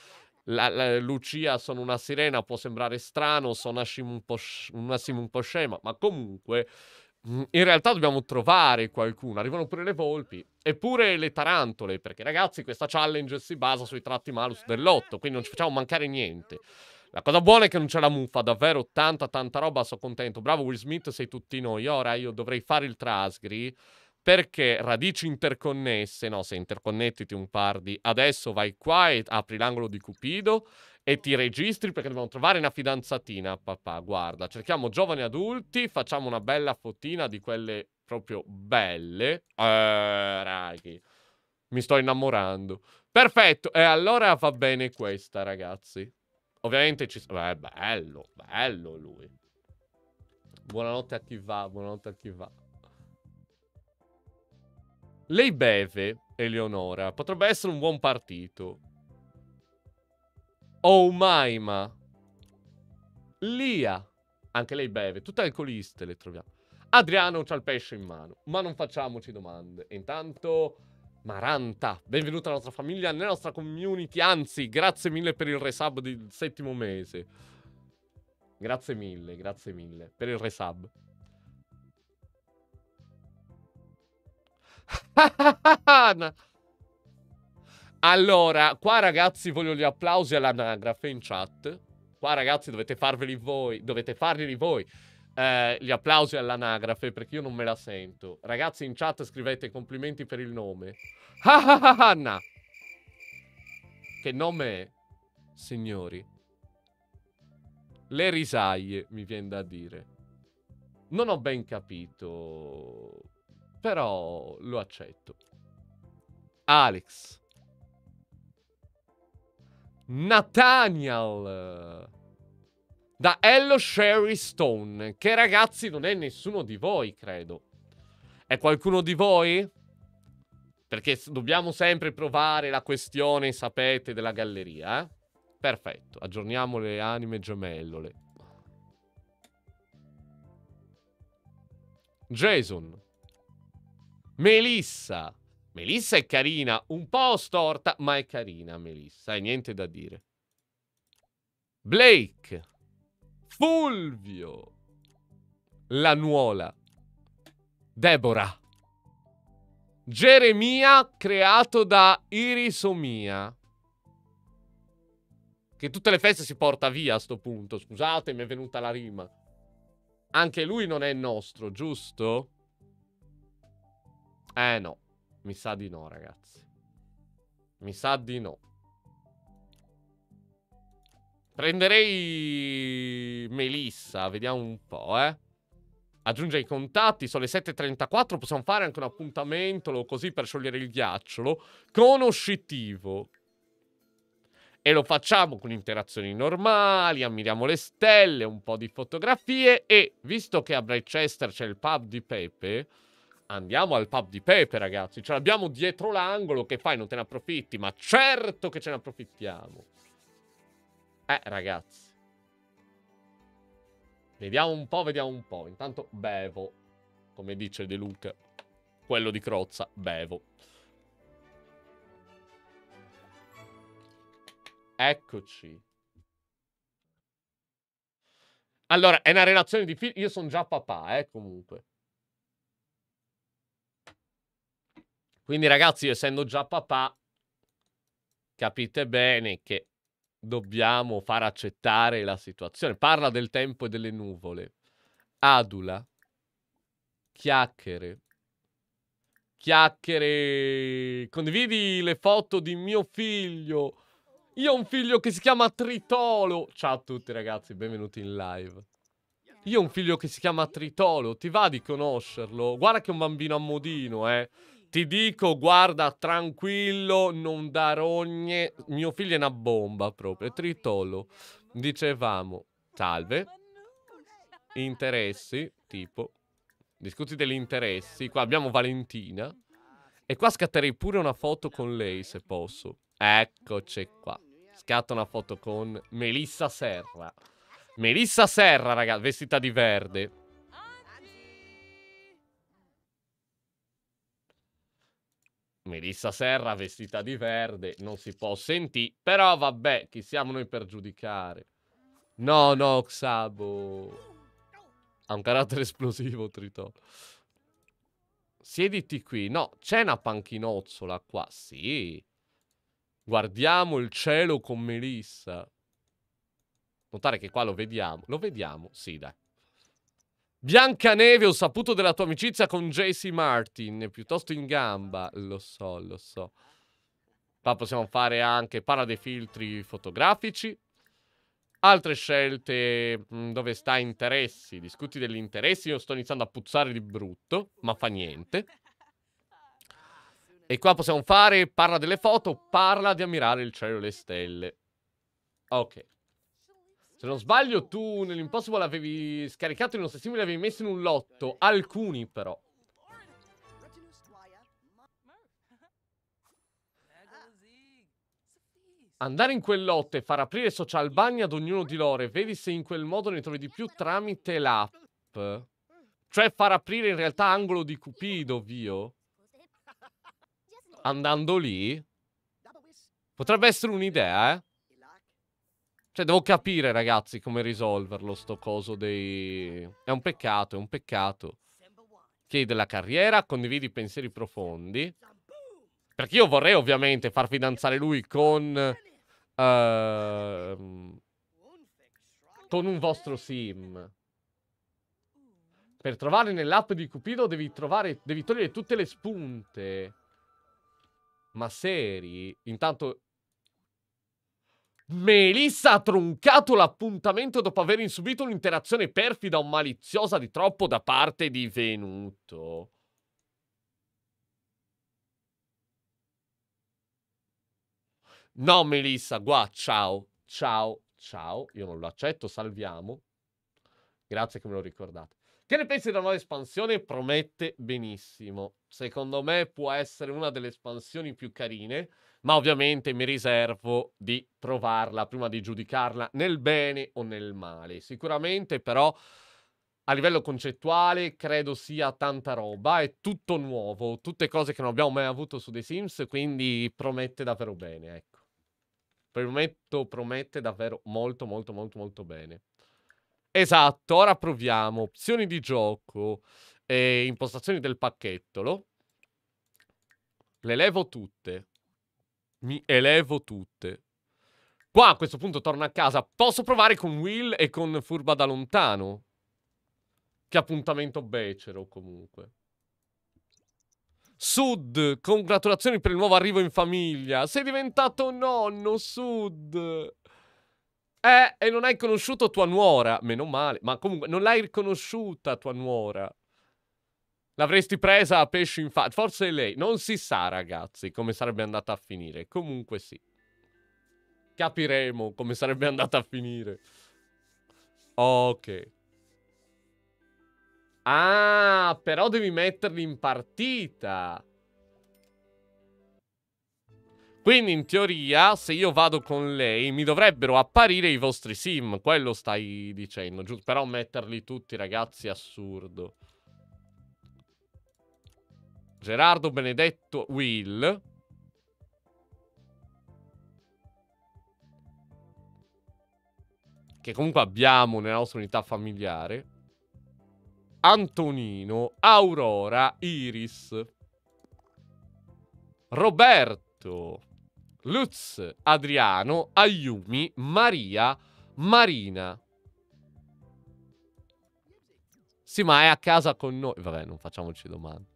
Speaker 2: la, la, Lucia sono una sirena, può sembrare strano, sono una sim un po', sh- una sim un po' scema, ma comunque Mm, in realtà dobbiamo trovare qualcuno. Arrivano pure le volpi e pure le tarantole, perché ragazzi questa challenge si basa sui tratti malus dell'otto, quindi non ci facciamo mancare niente. La cosa buona è che non c'è la muffa, davvero tanta tanta roba, sono contento. Bravo Will Smith, sei tutti noi. Ora io dovrei fare il trasgri perché radici interconnesse, no, se interconnettiti un par di adesso vai qua e apri l'angolo di Cupido e ti registri perché dobbiamo trovare una fidanzatina, papà. Guarda, cerchiamo giovani adulti, facciamo una bella fotina di quelle proprio belle. Eh, raghi, mi sto innamorando. Perfetto, e allora va bene questa, ragazzi. Ovviamente ci... Beh, bello, bello lui. Buonanotte a chi va, buonanotte a chi va. Lei beve, Eleonora. Potrebbe essere un buon partito. Oumaima. Lia. Anche lei beve. Tutte alcoliste le troviamo. Adriano c'ha il pesce in mano. Ma non facciamoci domande. intanto... Maranta, benvenuta alla nostra famiglia, nella nostra community. Anzi, grazie mille per il resub del settimo mese. Grazie mille, grazie mille per il resub. [LAUGHS] Allora, qua ragazzi voglio gli applausi all'anagrafe in chat. Qua ragazzi dovete farveli voi, dovete farli voi. Eh, gli applausi all'anagrafe perché io non me la sento. Ragazzi in chat scrivete complimenti per il nome. Anna. [LAUGHS] Che nome è? Signori. Le risaie, mi viene da dire. Non ho ben capito, però lo accetto. Alex. Nathaniel da Hello Sherry Stone, che ragazzi non è nessuno di voi, credo. È qualcuno di voi? Perché dobbiamo sempre provare la questione, sapete, della galleria, eh? Perfetto, aggiorniamo le anime gemellole. Jason. Melissa. Melissa è carina, un po' storta, ma è carina Melissa, e niente da dire. Blake, Fulvio, la nuola, Deborah, Geremia creato da Irisomia. Che tutte le feste si porta via a sto punto, scusate, mi è venuta la rima. Anche lui non è nostro, giusto? Eh no. Mi sa di no, ragazzi. Mi sa di no. Prenderei Melissa, vediamo un po', eh. Aggiunge i contatti, sono le 7.34, possiamo fare anche un appuntamento così per sciogliere il ghiacciolo. Conoscitivo. E lo facciamo con interazioni normali, ammiriamo le stelle, un po' di fotografie e, visto che a Brightchester c'è il pub di Pepe, Andiamo al pub di Pepe, ragazzi. Ce l'abbiamo dietro l'angolo. Che fai? Non te ne approfitti? Ma certo che ce ne approfittiamo. Eh, ragazzi. Vediamo un po', vediamo un po'. Intanto bevo. Come dice De Luca. Quello di Crozza, bevo. Eccoci. Allora, è una relazione di figli. Io sono già papà, eh, comunque. Quindi ragazzi, essendo già papà, capite bene che dobbiamo far accettare la situazione. Parla del tempo e delle nuvole. Adula. Chiacchiere. Chiacchiere. Condividi le foto di mio figlio. Io ho un figlio che si chiama Tritolo. Ciao a tutti ragazzi, benvenuti in live. Io ho un figlio che si chiama Tritolo. Ti va di conoscerlo? Guarda che è un bambino a modino, eh ti dico, guarda, tranquillo, non darò niente. Mio figlio è una bomba proprio, tritolo. Dicevamo, salve, interessi, tipo, discuti degli interessi. Qua abbiamo Valentina. E qua scatterei pure una foto con lei, se posso. Eccoci qua. Scatto una foto con Melissa Serra. Melissa Serra, ragazzi, vestita di verde. Melissa Serra vestita di verde, non si può sentire, però vabbè, chi siamo noi per giudicare? No, no, Xabo. Ha un carattere esplosivo, Triton. Siediti qui. No, c'è una panchinozzola qua, sì. Guardiamo il cielo con Melissa. Notare che qua lo vediamo. Lo vediamo? Sì, dai. Biancaneve, ho saputo della tua amicizia con JC Martin, piuttosto in gamba, lo so, lo so. Qua possiamo fare anche, parla dei filtri fotografici. Altre scelte mm, dove sta interessi, discuti degli interessi, io sto iniziando a puzzare di brutto, ma fa niente. E qua possiamo fare, parla delle foto, parla di ammirare il cielo e le stelle. Ok. Se non sbaglio, tu nell'Impossible avevi scaricato il nostro simile e avevi messo in un lotto. Alcuni, però. Andare in quel lotto e far aprire social bunny ad ognuno di loro e vedi se in quel modo ne trovi di più tramite l'app. Cioè far aprire in realtà angolo di Cupido, vio. Andando lì. Potrebbe essere un'idea, eh. Cioè, devo capire, ragazzi, come risolverlo, sto coso dei... È un peccato, è un peccato. Chiedi la carriera, condividi pensieri profondi. Perché io vorrei, ovviamente, far fidanzare lui con... Uh, con un vostro sim. Per trovare nell'app di Cupido devi, trovare, devi togliere tutte le spunte. Ma seri, intanto Melissa ha truncato l'appuntamento dopo aver subito un'interazione perfida o maliziosa di troppo da parte di Venuto. No, Melissa, guà, ciao, ciao, ciao. Io non lo accetto, salviamo. Grazie che me lo ricordate. Che ne pensi della nuova espansione? Promette benissimo. Secondo me può essere una delle espansioni più carine ma ovviamente mi riservo di provarla prima di giudicarla nel bene o nel male. Sicuramente però a livello concettuale credo sia tanta roba, è tutto nuovo, tutte cose che non abbiamo mai avuto su The Sims, quindi promette davvero bene, ecco. Prometto, promette davvero molto molto molto molto bene. Esatto, ora proviamo opzioni di gioco e eh, impostazioni del pacchettolo. Le levo tutte. Mi elevo tutte. Qua a questo punto torno a casa. Posso provare con Will e con Furba da lontano? Che appuntamento becero comunque. Sud, congratulazioni per il nuovo arrivo in famiglia. Sei diventato nonno, Sud. Eh, e non hai conosciuto tua nuora. Meno male. Ma comunque, non l'hai riconosciuta tua nuora. L'avresti presa a pesci in faccia. Forse lei. Non si sa, ragazzi, come sarebbe andata a finire. Comunque sì. Capiremo come sarebbe andata a finire. Ok. Ah, però devi metterli in partita. Quindi in teoria, se io vado con lei, mi dovrebbero apparire i vostri sim. Quello stai dicendo, giusto? Però metterli tutti, ragazzi, è assurdo. Gerardo Benedetto Will. Che comunque abbiamo nella nostra unità familiare. Antonino, Aurora, Iris. Roberto, Lutz, Adriano, Ayumi, Maria, Marina. Sì, ma è a casa con noi. Vabbè, non facciamoci domande.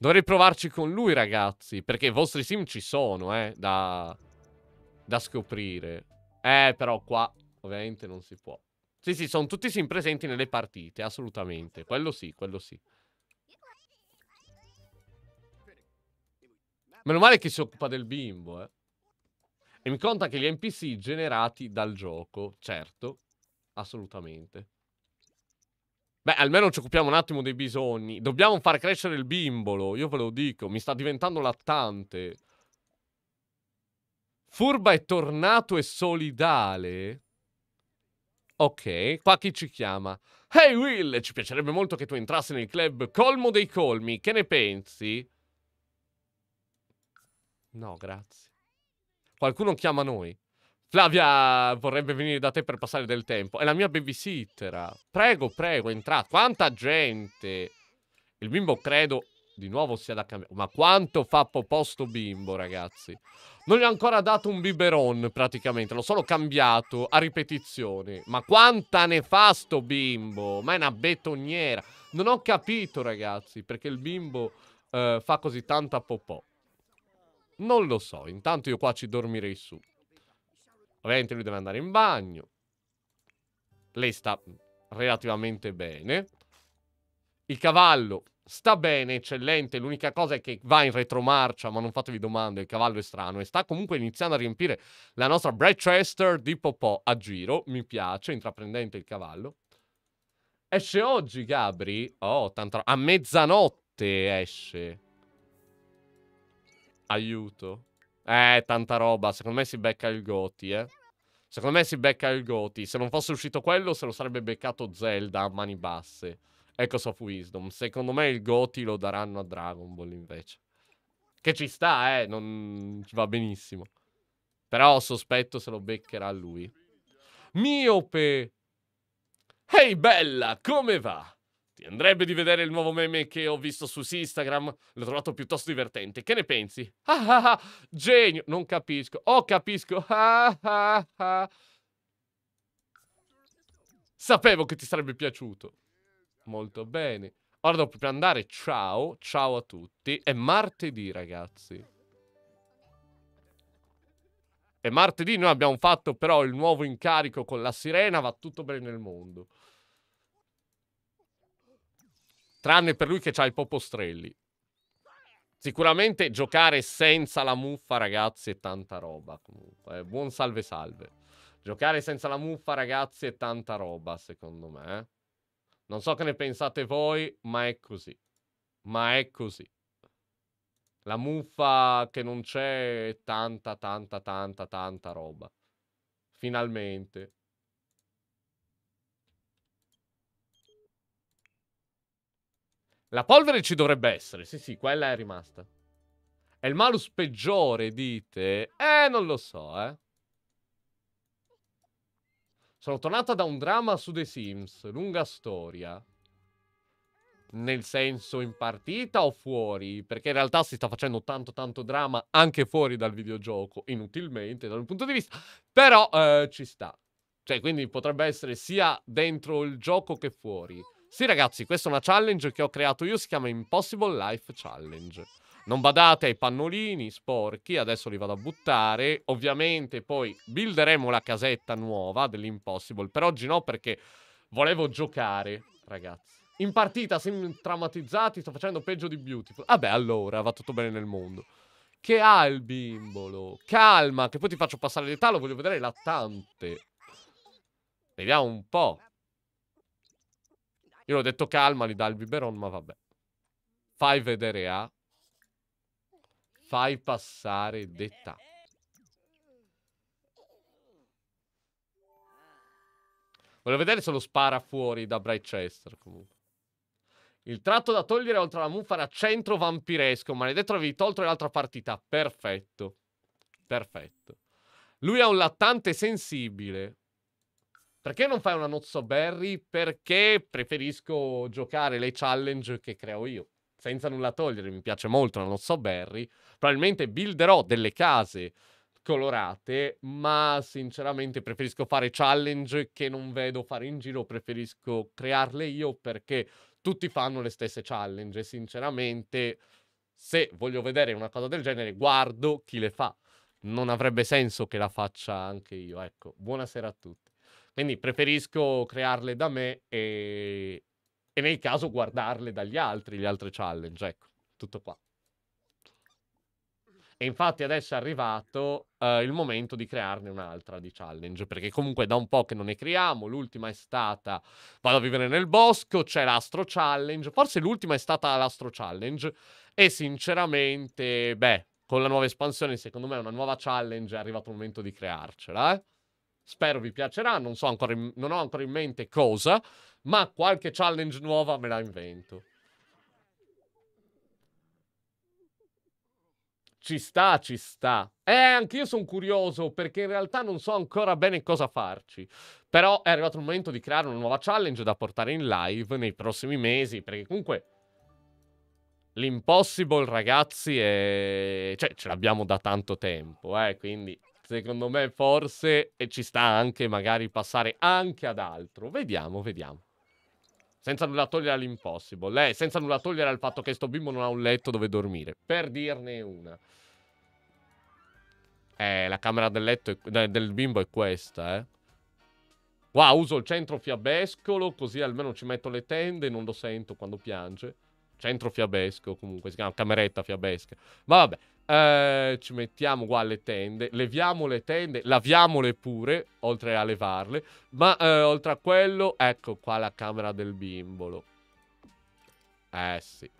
Speaker 2: Dovrei provarci con lui, ragazzi. Perché i vostri sim ci sono, eh. Da, da scoprire. Eh, però qua ovviamente non si può. Sì, sì, sono tutti sim presenti nelle partite, assolutamente. Quello sì, quello sì. Meno male che si occupa del bimbo, eh. E mi conta che gli NPC generati dal gioco, certo, assolutamente. Beh, almeno ci occupiamo un attimo dei bisogni. Dobbiamo far crescere il bimbolo, io ve lo dico, mi sta diventando lattante. Furba è tornato e solidale. Ok, qua chi ci chiama? Hey Will, ci piacerebbe molto che tu entrassi nel club Colmo dei Colmi, che ne pensi? No, grazie. Qualcuno chiama noi. Flavia vorrebbe venire da te per passare del tempo. È la mia babysitter. Prego, prego, entrate. Quanta gente. Il bimbo credo di nuovo sia da cambiare. Ma quanto fa popò sto bimbo, ragazzi. Non gli ho ancora dato un biberon, praticamente. L'ho solo cambiato a ripetizione. Ma quanta ne fa sto bimbo. Ma è una betoniera. Non ho capito, ragazzi, perché il bimbo eh, fa così tanta popò. Non lo so. Intanto io qua ci dormirei su. Ovviamente lui deve andare in bagno. Lei sta relativamente bene. Il cavallo sta bene, eccellente. L'unica cosa è che va in retromarcia, ma non fatevi domande, il cavallo è strano. E sta comunque iniziando a riempire la nostra Bradchester di Popò a giro. Mi piace, intraprendente il cavallo. Esce oggi, Gabri? Oh, tanto... A mezzanotte esce. Aiuto. Eh, tanta roba. Secondo me si becca il Goti, eh. Secondo me si becca il Goti. Se non fosse uscito quello, se lo sarebbe beccato Zelda a mani basse. Ecco Soft Wisdom. Secondo me il Goti lo daranno a Dragon Ball invece. Che ci sta, eh. Non ci va benissimo. Però sospetto se lo beccherà lui. Miope! Ehi hey, bella, come va? Ti andrebbe di vedere il nuovo meme che ho visto su Instagram? L'ho trovato piuttosto divertente. Che ne pensi? [LAUGHS] Ah ah ah, genio! Non capisco. Oh, capisco. [LAUGHS] Ah ah ah. Sapevo che ti sarebbe piaciuto. Molto bene. Ora dopo per andare, ciao, ciao a tutti. È martedì, ragazzi. E martedì noi abbiamo fatto però il nuovo incarico con la sirena, va tutto bene nel mondo tranne per lui che ha il popostrelli. Sicuramente giocare senza la muffa, ragazzi, è tanta roba. Comunque. Eh. Buon salve salve. Giocare senza la muffa, ragazzi, è tanta roba, secondo me. Eh. Non so che ne pensate voi, ma è così. Ma è così. La muffa che non c'è è tanta, tanta, tanta, tanta roba. Finalmente. La polvere ci dovrebbe essere, sì sì, quella è rimasta. È il malus peggiore, dite? Eh, non lo so, eh. Sono tornata da un dramma su The Sims, lunga storia. Nel senso in partita o fuori? Perché in realtà si sta facendo tanto tanto dramma anche fuori dal videogioco, inutilmente dal mio punto di vista. Però eh, ci sta. Cioè, quindi potrebbe essere sia dentro il gioco che fuori. Sì ragazzi, questa è una challenge che ho creato io, si chiama Impossible Life Challenge. Non badate ai pannolini sporchi, adesso li vado a buttare. Ovviamente poi builderemo la casetta nuova dell'Impossible. Per oggi no, perché volevo giocare, ragazzi. In partita, siamo traumatizzati, sto facendo peggio di Beautiful. Vabbè, ah allora, va tutto bene nel mondo. Che ha il bimbolo? Calma, che poi ti faccio passare l'età, lo voglio vedere lattante. Vediamo un po'. Io l'ho detto calma, li dà il biberon, ma vabbè. Fai vedere A. Fai passare d'età. Volevo vedere se lo spara fuori da Brightchester, comunque. Il tratto da togliere oltre alla muffa era centro vampiresco. Maledetto avevi tolto l'altra partita. Perfetto. Perfetto. Lui ha un lattante sensibile. Perché non fai una not berry? Perché preferisco giocare le challenge che creo io. Senza nulla togliere, mi piace molto la not berry. Probabilmente builderò delle case colorate, ma sinceramente preferisco fare challenge che non vedo fare in giro, preferisco crearle io perché tutti fanno le stesse challenge. Sinceramente, se voglio vedere una cosa del genere, guardo chi le fa. Non avrebbe senso che la faccia anche io. Ecco, buonasera a tutti. Quindi preferisco crearle da me e, e nel caso guardarle dagli altri, gli altri challenge, ecco, tutto qua. E infatti adesso è arrivato uh, il momento di crearne un'altra di challenge, perché comunque da un po' che non ne creiamo, l'ultima è stata vado a vivere nel bosco, c'è l'astro challenge, forse l'ultima è stata l'astro challenge e sinceramente, beh, con la nuova espansione secondo me una nuova challenge è arrivato il momento di crearcela, eh. Spero vi piacerà, non, so in, non ho ancora in mente cosa, ma qualche challenge nuova me la invento. Ci sta, ci sta. Eh, anch'io sono curioso perché in realtà non so ancora bene cosa farci. Però è arrivato il momento di creare una nuova challenge da portare in live nei prossimi mesi. Perché comunque l'impossible, ragazzi, è... Cioè, ce l'abbiamo da tanto tempo, eh, quindi secondo me forse e ci sta anche magari passare anche ad altro. Vediamo, vediamo. Senza nulla togliere all'impossible, eh, senza nulla togliere al fatto che sto bimbo non ha un letto dove dormire, per dirne una. Eh, la camera del letto è, del bimbo è questa, eh. Qua uso il centro fiabescolo, così almeno ci metto le tende, non lo sento quando piange. Centro fiabesco, comunque si chiama cameretta fiabesca. Ma vabbè, eh, ci mettiamo qua le tende, leviamo le tende, laviamole pure, oltre a levarle. Ma eh, oltre a quello, ecco qua la camera del bimbolo. Eh sì.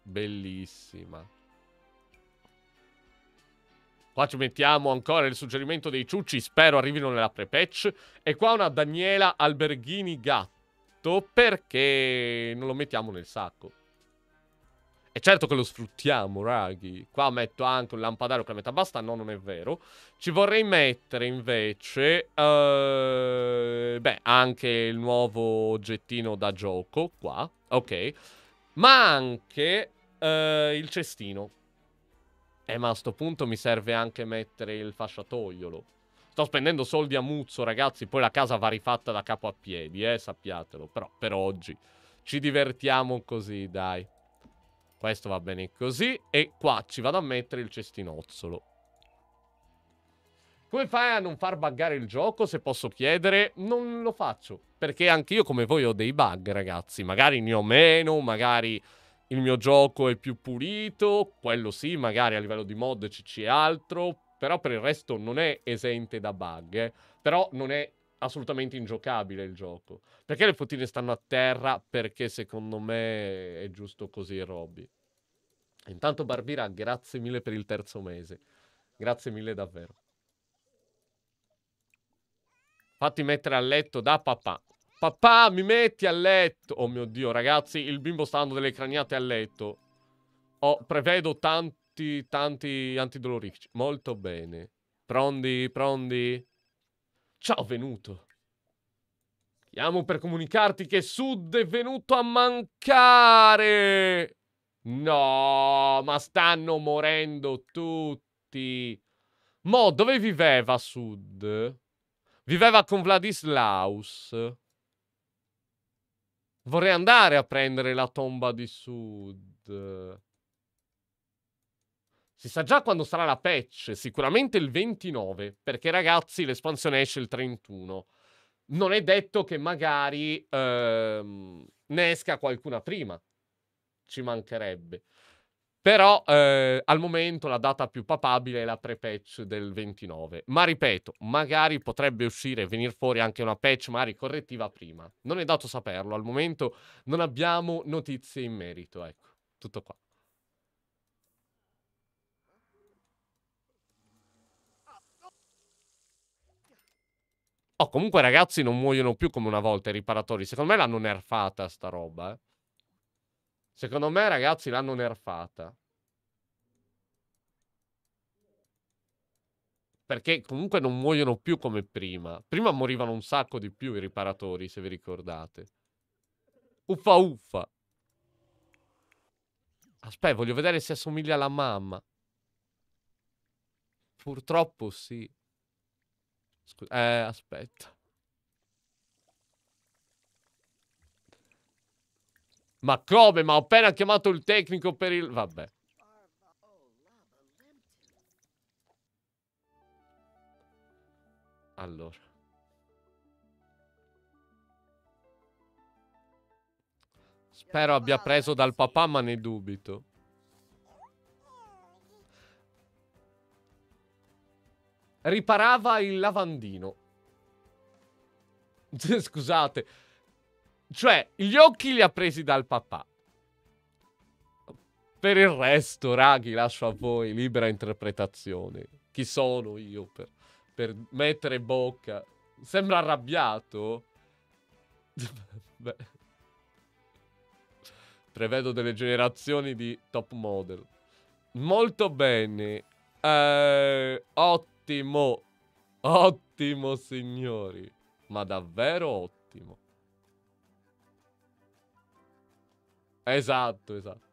Speaker 2: Bellissima. Qua ci mettiamo ancora il suggerimento dei ciucci, spero arrivino nella pre-patch. E qua una Daniela Alberghini Gatto questo perché non lo mettiamo nel sacco. E certo che lo sfruttiamo, raghi. Qua metto anche un lampadario che la metà basta. No, non è vero. Ci vorrei mettere invece... Eh, beh, anche il nuovo oggettino da gioco qua. Ok. Ma anche eh, il cestino. Eh, ma a sto punto mi serve anche mettere il fasciatoiolo. Sto spendendo soldi a muzzo, ragazzi. Poi la casa va rifatta da capo a piedi, eh, sappiatelo. Però per oggi ci divertiamo così, dai. Questo va bene così. E qua ci vado a mettere il cestinozzolo. Come fai a non far buggare il gioco? Se posso chiedere, non lo faccio. Perché anch'io, come voi, ho dei bug, ragazzi. Magari ne ho meno, magari il mio gioco è più pulito. Quello sì, magari a livello di mod ci c'è altro però per il resto non è esente da bug, eh? però non è assolutamente ingiocabile il gioco. Perché le fottine stanno a terra? Perché secondo me è giusto così, Robby. Intanto Barbira, grazie mille per il terzo mese. Grazie mille davvero. Fatti mettere a letto da papà. Papà, mi metti a letto! Oh mio Dio, ragazzi, il bimbo sta dando delle craniate a letto. Oh, prevedo tanto tutti tanti antidolorifici. Molto bene. Pronti, pronti? Ciao, venuto. Chiamo per comunicarti che Sud è venuto a mancare. No, ma stanno morendo tutti. Mo, dove viveva Sud? Viveva con Vladislaus. Vorrei andare a prendere la tomba di Sud. Si sa già quando sarà la patch, sicuramente il 29, perché ragazzi l'espansione esce il 31. Non è detto che magari ehm, ne esca qualcuna prima, ci mancherebbe. Però eh, al momento la data più papabile è la pre-patch del 29. Ma ripeto, magari potrebbe uscire e venire fuori anche una patch magari correttiva prima. Non è dato saperlo, al momento non abbiamo notizie in merito, ecco. Tutto qua. Oh, comunque ragazzi non muoiono più come una volta i riparatori. Secondo me l'hanno nerfata sta roba. Eh. Secondo me ragazzi l'hanno nerfata. Perché comunque non muoiono più come prima. Prima morivano un sacco di più i riparatori, se vi ricordate. Uffa uffa. Aspetta, voglio vedere se assomiglia alla mamma. Purtroppo sì. Scusa, eh, aspetta. Ma come? Ma ho appena chiamato il tecnico per il... Vabbè. Allora. Spero abbia preso dal papà, ma ne dubito. riparava il lavandino. [LAUGHS] Scusate. Cioè, gli occhi li ha presi dal papà. Per il resto, raghi, lascio a voi libera interpretazione. Chi sono io per, per mettere bocca? Sembra arrabbiato? [LAUGHS] Beh. Prevedo delle generazioni di top model. Molto bene. Eh, 8. Ottimo! Ottimo, signori! Ma davvero ottimo. Esatto, esatto.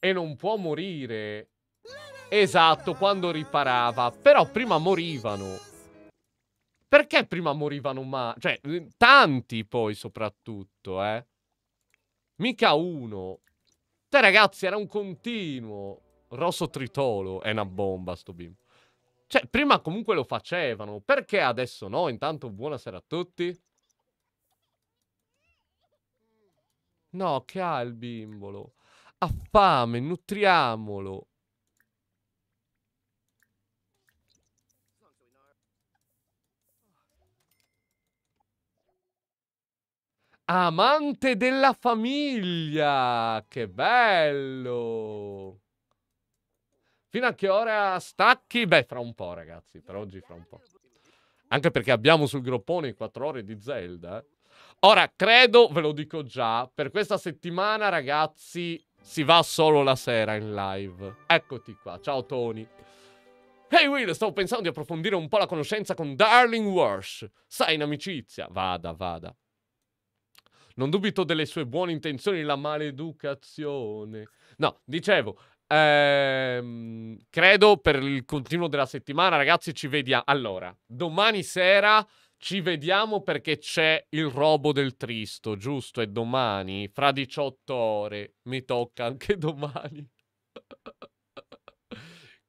Speaker 2: E non può morire. Esatto, quando riparava. Però prima morivano. Perché prima morivano ma... Cioè, tanti poi soprattutto, eh. Mica uno. Te ragazzi, era un continuo. Rosso Tritolo è una bomba sto bimbo. Cioè, prima comunque lo facevano. Perché adesso no? Intanto buonasera a tutti. No, che ha il bimbolo? Ha fame, nutriamolo. Amante della famiglia! Che bello! Fino a che ora stacchi? Beh, fra un po', ragazzi. Per oggi fra un po'. Anche perché abbiamo sul groppone 4 ore di Zelda. Eh. Ora, credo, ve lo dico già, per questa settimana, ragazzi, si va solo la sera in live. Eccoti qua. Ciao, Tony. Hey Will, stavo pensando di approfondire un po' la conoscenza con Darling Worsh. Sai, in amicizia. Vada, vada. Non dubito delle sue buone intenzioni, la maleducazione. No, dicevo, ehm, credo per il continuo della settimana, ragazzi, ci vediamo. Allora, domani sera ci vediamo perché c'è il robo del Tristo, giusto? E domani, fra 18 ore, mi tocca anche domani. [LAUGHS]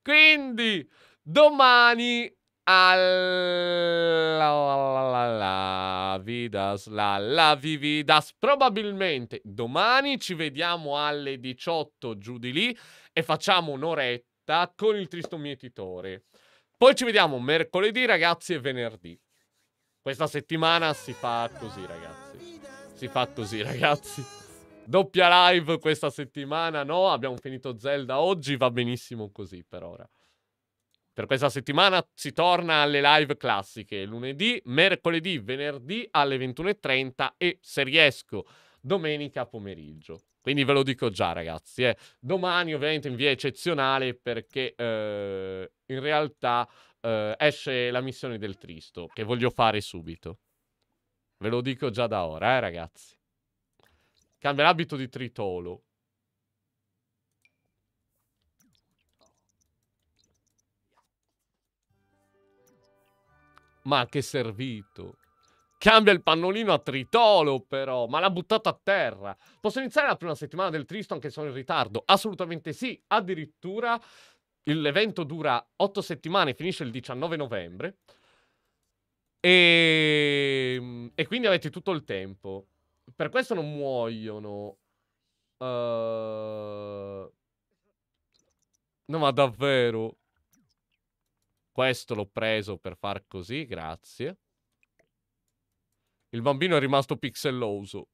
Speaker 2: Quindi, domani alla vidas, la la vividas. Probabilmente domani ci vediamo alle 18 giù di lì e facciamo un'oretta con il tristo mietitore. Poi ci vediamo mercoledì, ragazzi, e venerdì. Questa settimana si fa così, ragazzi. Si fa così, ragazzi. Doppia live questa settimana, no? Abbiamo finito Zelda oggi, va benissimo così per ora. Per questa settimana si torna alle live classiche lunedì, mercoledì, venerdì alle 21.30 e se riesco domenica pomeriggio. Quindi ve lo dico già ragazzi, eh. domani ovviamente in via eccezionale perché eh, in realtà eh, esce la missione del Tristo che voglio fare subito. Ve lo dico già da ora, eh ragazzi. Cambia l'abito di Tritolo. Ma che servito! Cambia il pannolino a tritolo, però. Ma l'ha buttato a terra. Posso iniziare la prima settimana del Tristo anche se sono in ritardo? Assolutamente sì. Addirittura l'evento dura 8 settimane, finisce il 19 novembre. E... Ehm, e quindi avete tutto il tempo. Per questo non muoiono. Uh... No, ma davvero. Questo l'ho preso per far così, grazie. Il bambino è rimasto pixelloso.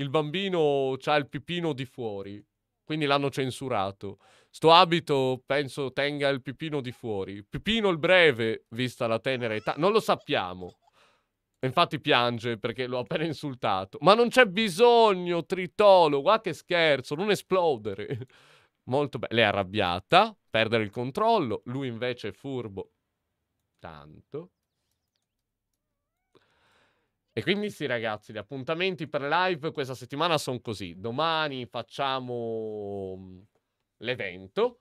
Speaker 2: Il bambino ha il pipino di fuori. Quindi l'hanno censurato. Sto abito penso tenga il pipino di fuori. Pipino il breve, vista la tenera età. Non lo sappiamo. Infatti piange perché l'ho appena insultato. Ma non c'è bisogno, Tritolo. Guarda ah, che scherzo, non esplodere. [LAUGHS] Molto bene. Lei è arrabbiata, perdere il controllo. Lui invece è furbo, tanto. E quindi sì ragazzi, gli appuntamenti per live questa settimana sono così. Domani facciamo mm, l'evento.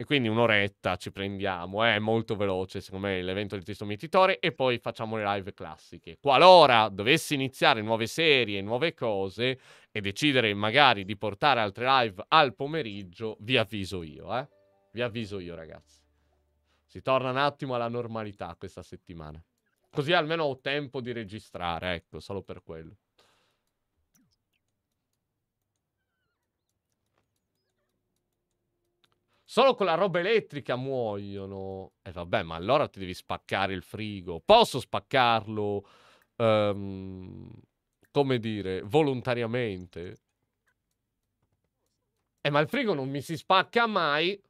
Speaker 2: E quindi un'oretta ci prendiamo, è eh? molto veloce secondo me l'evento di Testo Mietitore e poi facciamo le live classiche. Qualora dovessi iniziare nuove serie, nuove cose e decidere magari di portare altre live al pomeriggio, vi avviso io, eh? Vi avviso io ragazzi. Si torna un attimo alla normalità questa settimana. Così almeno ho tempo di registrare, ecco, solo per quello. Solo con la roba elettrica muoiono. E eh, vabbè, ma allora ti devi spaccare il frigo. Posso spaccarlo, um, come dire, volontariamente. Eh, ma il frigo non mi si spacca mai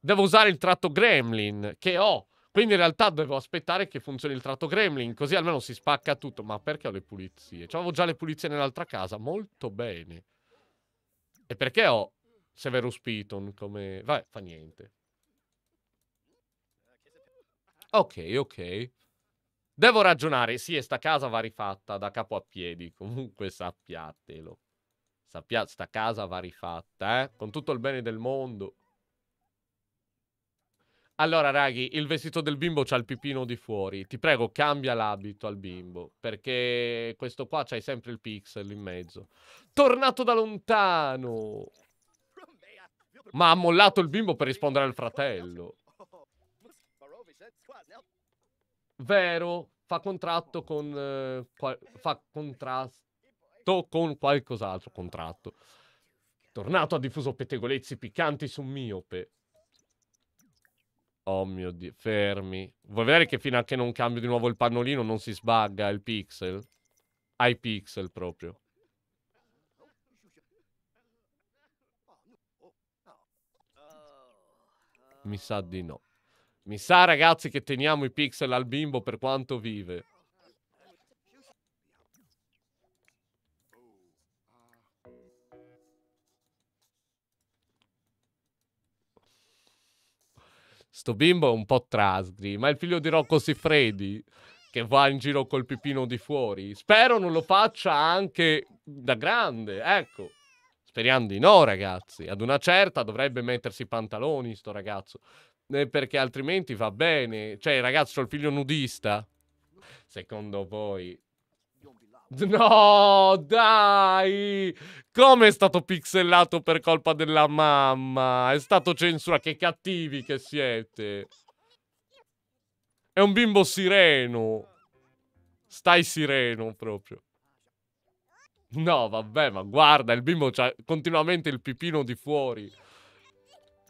Speaker 2: devo usare il tratto gremlin che ho. Quindi in realtà devo aspettare che funzioni il tratto gremlin, così almeno si spacca tutto. Ma perché ho le pulizie? Cioè, avevo già le pulizie nell'altra casa, molto bene. E perché ho Severus Piton come... Vabbè, fa niente. Ok, ok. Devo ragionare. Sì, e sta casa va rifatta da capo a piedi. Comunque sappiatelo. Sappia... Sta casa va rifatta, eh. Con tutto il bene del mondo. Allora, raghi, il vestito del bimbo c'ha il pipino di fuori. Ti prego, cambia l'abito al bimbo, perché questo qua c'hai sempre il pixel in mezzo. Tornato da lontano! Ma ha mollato il bimbo per rispondere al fratello. Vero, fa contratto con... Eh, qual, fa contrasto con qualcos'altro contratto. Tornato ha diffuso pettegolezzi piccanti su Miope. Oh mio dio, fermi. Vuoi vedere che fino a che non cambio di nuovo il pannolino non si sbagga il pixel? Ai pixel proprio. Mi sa di no. Mi sa ragazzi che teniamo i pixel al bimbo per quanto vive. Sto bimbo è un po' trasgri, ma è il figlio di Rocco Siffredi che va in giro col pipino di fuori. Spero non lo faccia anche da grande, ecco. Speriamo di no, ragazzi. Ad una certa dovrebbe mettersi i pantaloni, sto ragazzo. Eh, perché altrimenti va bene. Cioè, ragazzo, ho il figlio nudista. Secondo voi [LAUGHS] No, dai! Come è stato pixellato per colpa della mamma? È stato censura, che cattivi che siete! È un bimbo sireno! Stai sireno, proprio. No, vabbè, ma guarda, il bimbo c'ha continuamente il pipino di fuori.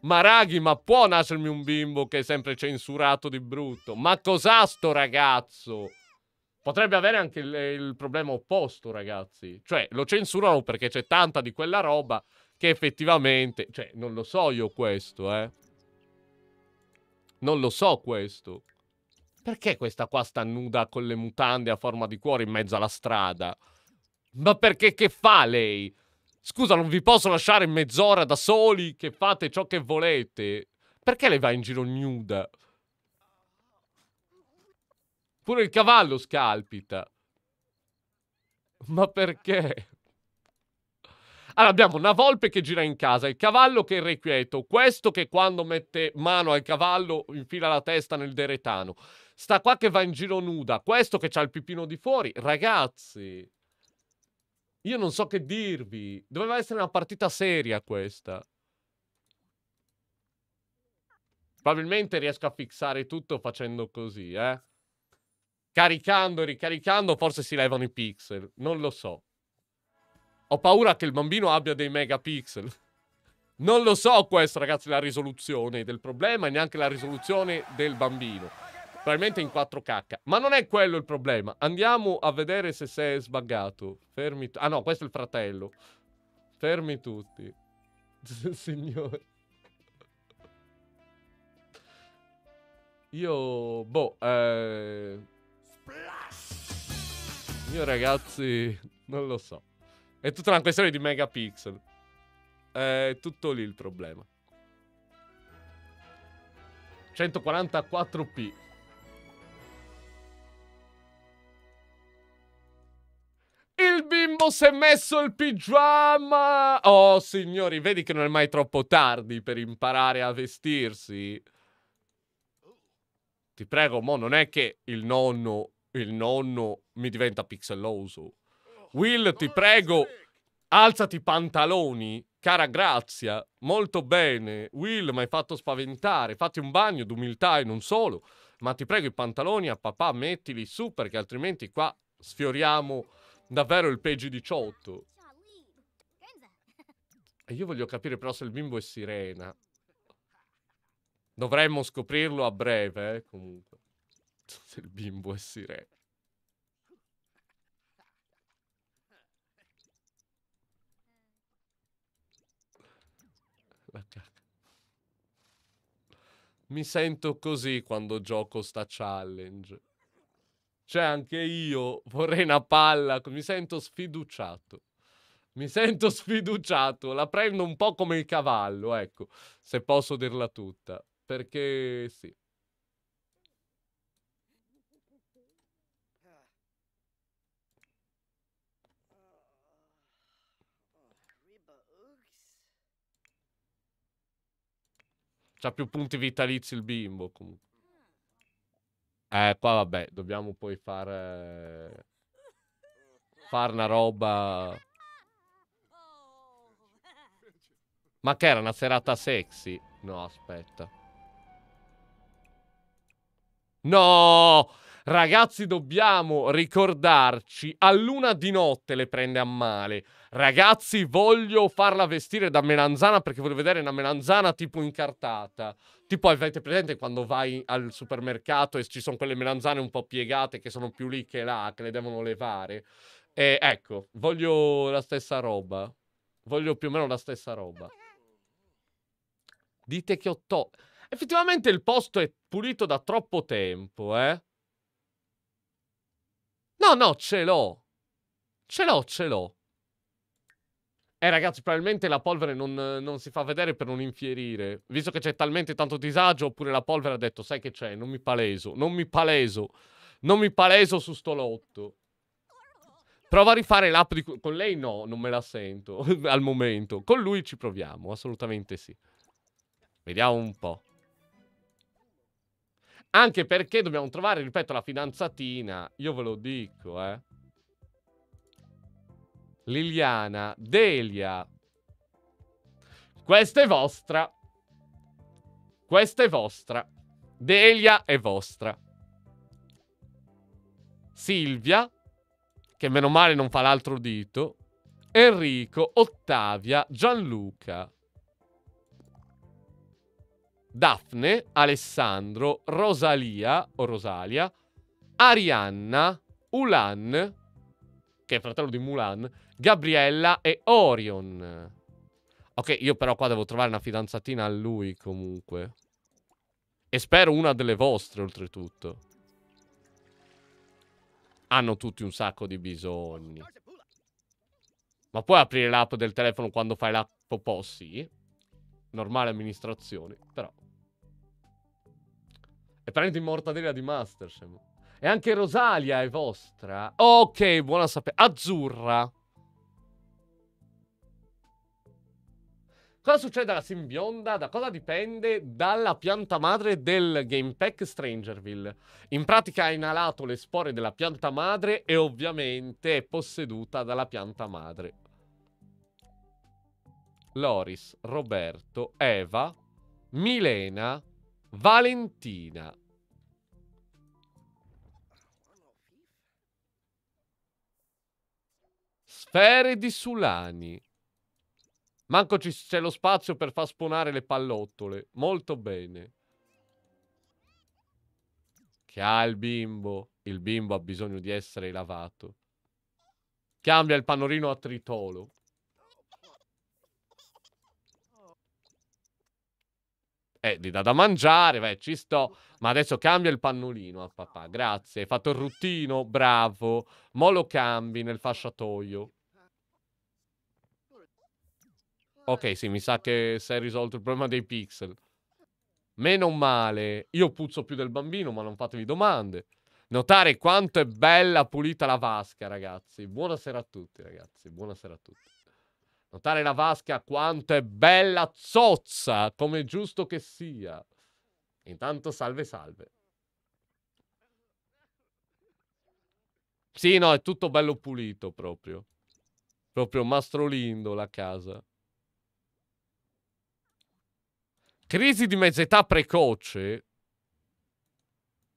Speaker 2: Ma raghi, ma può nascermi un bimbo che è sempre censurato di brutto? Ma cos'ha sto ragazzo? Potrebbe avere anche il, eh, il, problema opposto, ragazzi. Cioè, lo censurano perché c'è tanta di quella roba che effettivamente... Cioè, non lo so io questo, eh. Non lo so questo. Perché questa qua sta nuda con le mutande a forma di cuore in mezzo alla strada? Ma perché che fa lei? Scusa, non vi posso lasciare mezz'ora da soli che fate ciò che volete. Perché le va in giro nuda? Pure il cavallo scalpita. Ma perché? Allora, abbiamo una volpe che gira in casa, il cavallo che è irrequieto, questo che quando mette mano al cavallo infila la testa nel deretano, sta qua che va in giro nuda, questo che ha il pipino di fuori. Ragazzi, io non so che dirvi. Doveva essere una partita seria questa. Probabilmente riesco a fixare tutto facendo così, eh caricando e ricaricando forse si levano i pixel, non lo so. Ho paura che il bambino abbia dei megapixel. Non lo so questo ragazzi la risoluzione del problema e neanche la risoluzione del bambino. Probabilmente in 4K. Ma non è quello il problema. Andiamo a vedere se si è sbaggato. Fermi... Ah no, questo è il fratello. Fermi tutti. [LAUGHS] Signore. Io... Boh. Eh... Io ragazzi, non lo so. È tutta una questione di megapixel. È tutto lì il problema. 144p. Il bimbo si è messo il pigiama! Oh, signori, vedi che non è mai troppo tardi per imparare a vestirsi? Ti prego, mo, non è che il nonno il nonno mi diventa pixelloso. Oh, Will, ti prego, alzati i pantaloni. Cara Grazia, molto bene. Will, mi hai fatto spaventare. Fatti un bagno d'umiltà e non solo. Ma ti prego, i pantaloni a papà mettili su perché altrimenti qua sfioriamo davvero il peggio 18. E io voglio capire però se il bimbo è sirena. Dovremmo scoprirlo a breve, eh, comunque diritto [LAUGHS] del bimbo a essere La cacca. Mi sento così quando gioco sta challenge. Cioè anche io vorrei una palla, mi sento sfiduciato. Mi sento sfiduciato, la prendo un po' come il cavallo, ecco, se posso dirla tutta. Perché sì. C'ha più punti vitalizi il bimbo, comunque. Eh, qua vabbè, dobbiamo poi fare... Far una roba... Ma che era una serata sexy? No, aspetta. No! Ragazzi, dobbiamo ricordarci. A luna di notte le prende a male. Ragazzi, voglio farla vestire da melanzana perché voglio vedere una melanzana tipo incartata. Tipo, avete presente quando vai al supermercato e ci sono quelle melanzane un po' piegate che sono più lì che là, che le devono levare? E ecco, voglio la stessa roba. Voglio più o meno la stessa roba. Dite che ho to... Effettivamente il posto è pulito da troppo tempo, eh? No, no, ce l'ho. Ce l'ho, ce l'ho. Eh ragazzi, probabilmente la polvere non, non, si fa vedere per non infierire. Visto che c'è talmente tanto disagio, oppure la polvere ha detto, sai che c'è, non mi paleso, non mi paleso, non mi paleso su sto lotto. Prova a rifare l'app di... Con lei no, non me la sento [LAUGHS] al momento. Con lui ci proviamo, assolutamente sì. Vediamo un po'. Anche perché dobbiamo trovare, ripeto, la fidanzatina. Io ve lo dico, eh. Liliana, Delia. Questa è vostra. Questa è vostra. Delia è vostra. Silvia, che meno male non fa l'altro dito. Enrico, Ottavia, Gianluca. Daphne, Alessandro, Rosalia o Rosalia, Arianna, Ulan, che è fratello di Mulan, Gabriella e Orion. Ok, io però qua devo trovare una fidanzatina a lui comunque. E spero una delle vostre oltretutto. Hanno tutti un sacco di bisogni. Ma puoi aprire l'app del telefono quando fai l'app po'? Sì. Normale amministrazione, però. E prendi mortadella di Masterchef. E anche Rosalia è vostra. Ok, buona sapere. Azzurra. Cosa succede alla simbionda? Da cosa dipende? Dalla pianta madre del Gamepack Strangerville. In pratica ha inalato le spore della pianta madre e ovviamente è posseduta dalla pianta madre. Loris, Roberto, Eva, Milena, Valentina, Sfere di Sulani. Manco c'è lo spazio per far spawnare le pallottole. Molto bene. Che ha il bimbo. Il bimbo ha bisogno di essere lavato. Cambia il panorino a tritolo. Eh, gli dà da mangiare, beh, ci sto. Ma adesso cambia il pannolino a papà. Grazie, hai fatto il ruttino, bravo. Mo lo cambi nel fasciatoio. Ok, sì, mi sa che si è risolto il problema dei pixel. Meno male. Io puzzo più del bambino, ma non fatevi domande. Notare quanto è bella pulita la vasca, ragazzi. Buonasera a tutti, ragazzi. Buonasera a tutti. Notare la vasca quanto è bella zozza, come giusto che sia. Intanto salve salve. Sì, no, è tutto bello pulito proprio. Proprio Mastrolindo la casa. Crisi di mezz'età precoce?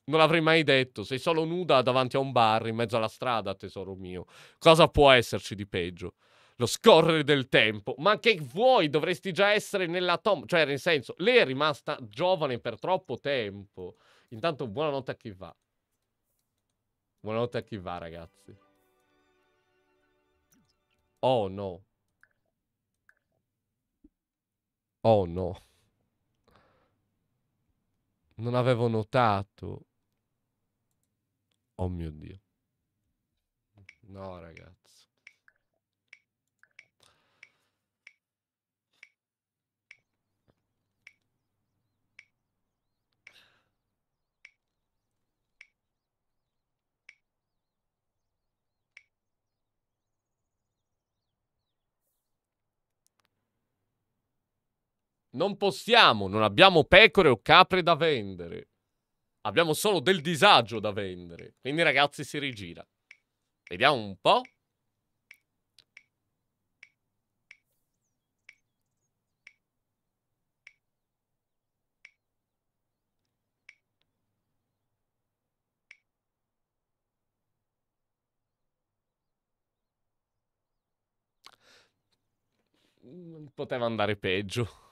Speaker 2: Non l'avrei mai detto. Sei solo nuda davanti a un bar in mezzo alla strada, tesoro mio. Cosa può esserci di peggio? Lo scorrere del tempo. Ma che vuoi? Dovresti già essere nella tomba. Cioè, nel senso, lei è rimasta giovane per troppo tempo. Intanto, buonanotte a chi va. Buonanotte a chi va, ragazzi. Oh no. Oh no. Non avevo notato. Oh mio Dio. No, ragazzi. Non possiamo, non abbiamo pecore o capre da vendere. Abbiamo solo del disagio da vendere. Quindi ragazzi si rigira. Vediamo un po'. Mm, poteva andare peggio.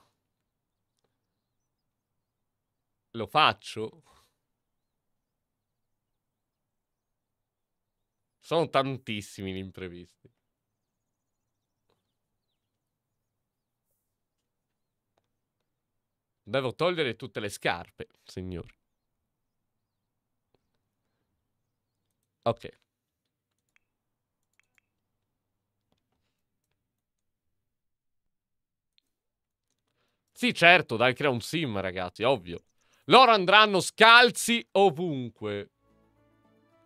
Speaker 2: Lo faccio? Sono tantissimi gli imprevisti. Devo togliere tutte le scarpe, signori. Ok. Sì, certo, dai, crea un sim, ragazzi, ovvio. Loro andranno scalzi ovunque.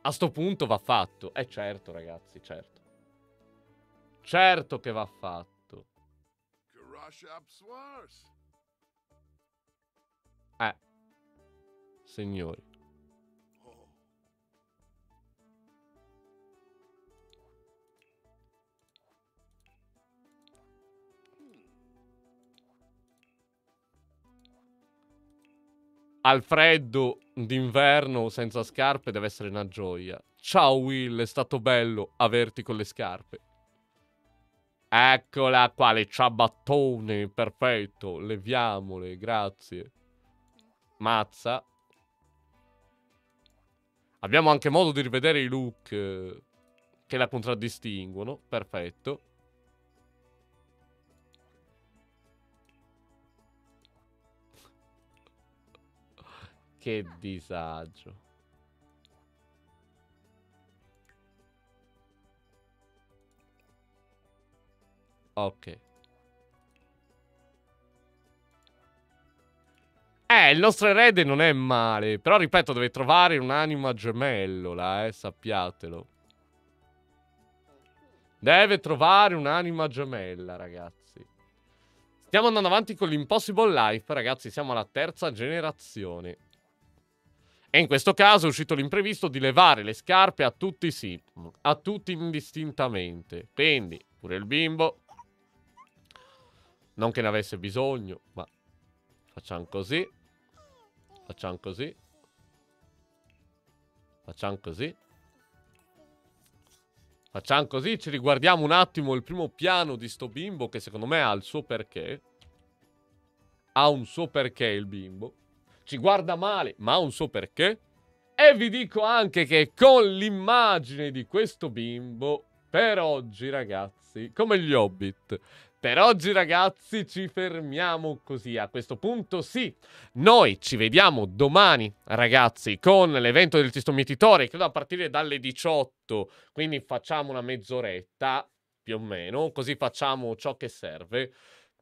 Speaker 2: A sto punto va fatto. Eh certo, ragazzi, certo. Certo che va fatto. Eh. Signori. al freddo d'inverno senza scarpe deve essere una gioia. Ciao Will, è stato bello averti con le scarpe. Eccola qua, le ciabattone, perfetto, leviamole, grazie. Mazza. Abbiamo anche modo di rivedere i look eh, che la contraddistinguono, perfetto. Che disagio. Ok. Eh, il nostro erede non è male. Però, ripeto, deve trovare un'anima gemellola, eh, sappiatelo. Deve trovare un'anima gemella, ragazzi. Stiamo andando avanti con l'Impossible Life, ragazzi. Siamo alla terza generazione. E in questo caso è uscito l'imprevisto di levare le scarpe a tutti sì, a tutti indistintamente. Quindi, pure il bimbo, non che ne avesse bisogno, ma facciamo così, facciamo così, facciamo così. Facciamo così, ci riguardiamo un attimo il primo piano di sto bimbo che secondo me ha il suo perché. Ha un suo perché il bimbo ci guarda male, ma ha un suo perché. E vi dico anche che con l'immagine di questo bimbo, per oggi ragazzi, come gli Hobbit, per oggi ragazzi ci fermiamo così, a questo punto sì, noi ci vediamo domani ragazzi con l'evento del Tistomietitore, credo a partire dalle 18, quindi facciamo una mezz'oretta più o meno, così facciamo ciò che serve.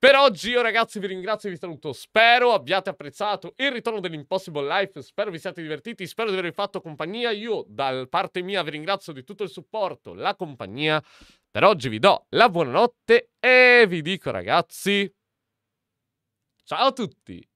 Speaker 2: Per oggi io ragazzi vi ringrazio e vi saluto, spero abbiate apprezzato il ritorno dell'Impossible Life, spero vi siate divertiti, spero di avervi fatto compagnia, io da parte mia vi ringrazio di tutto il supporto, la compagnia, per oggi vi do la buonanotte e vi dico ragazzi, ciao a tutti!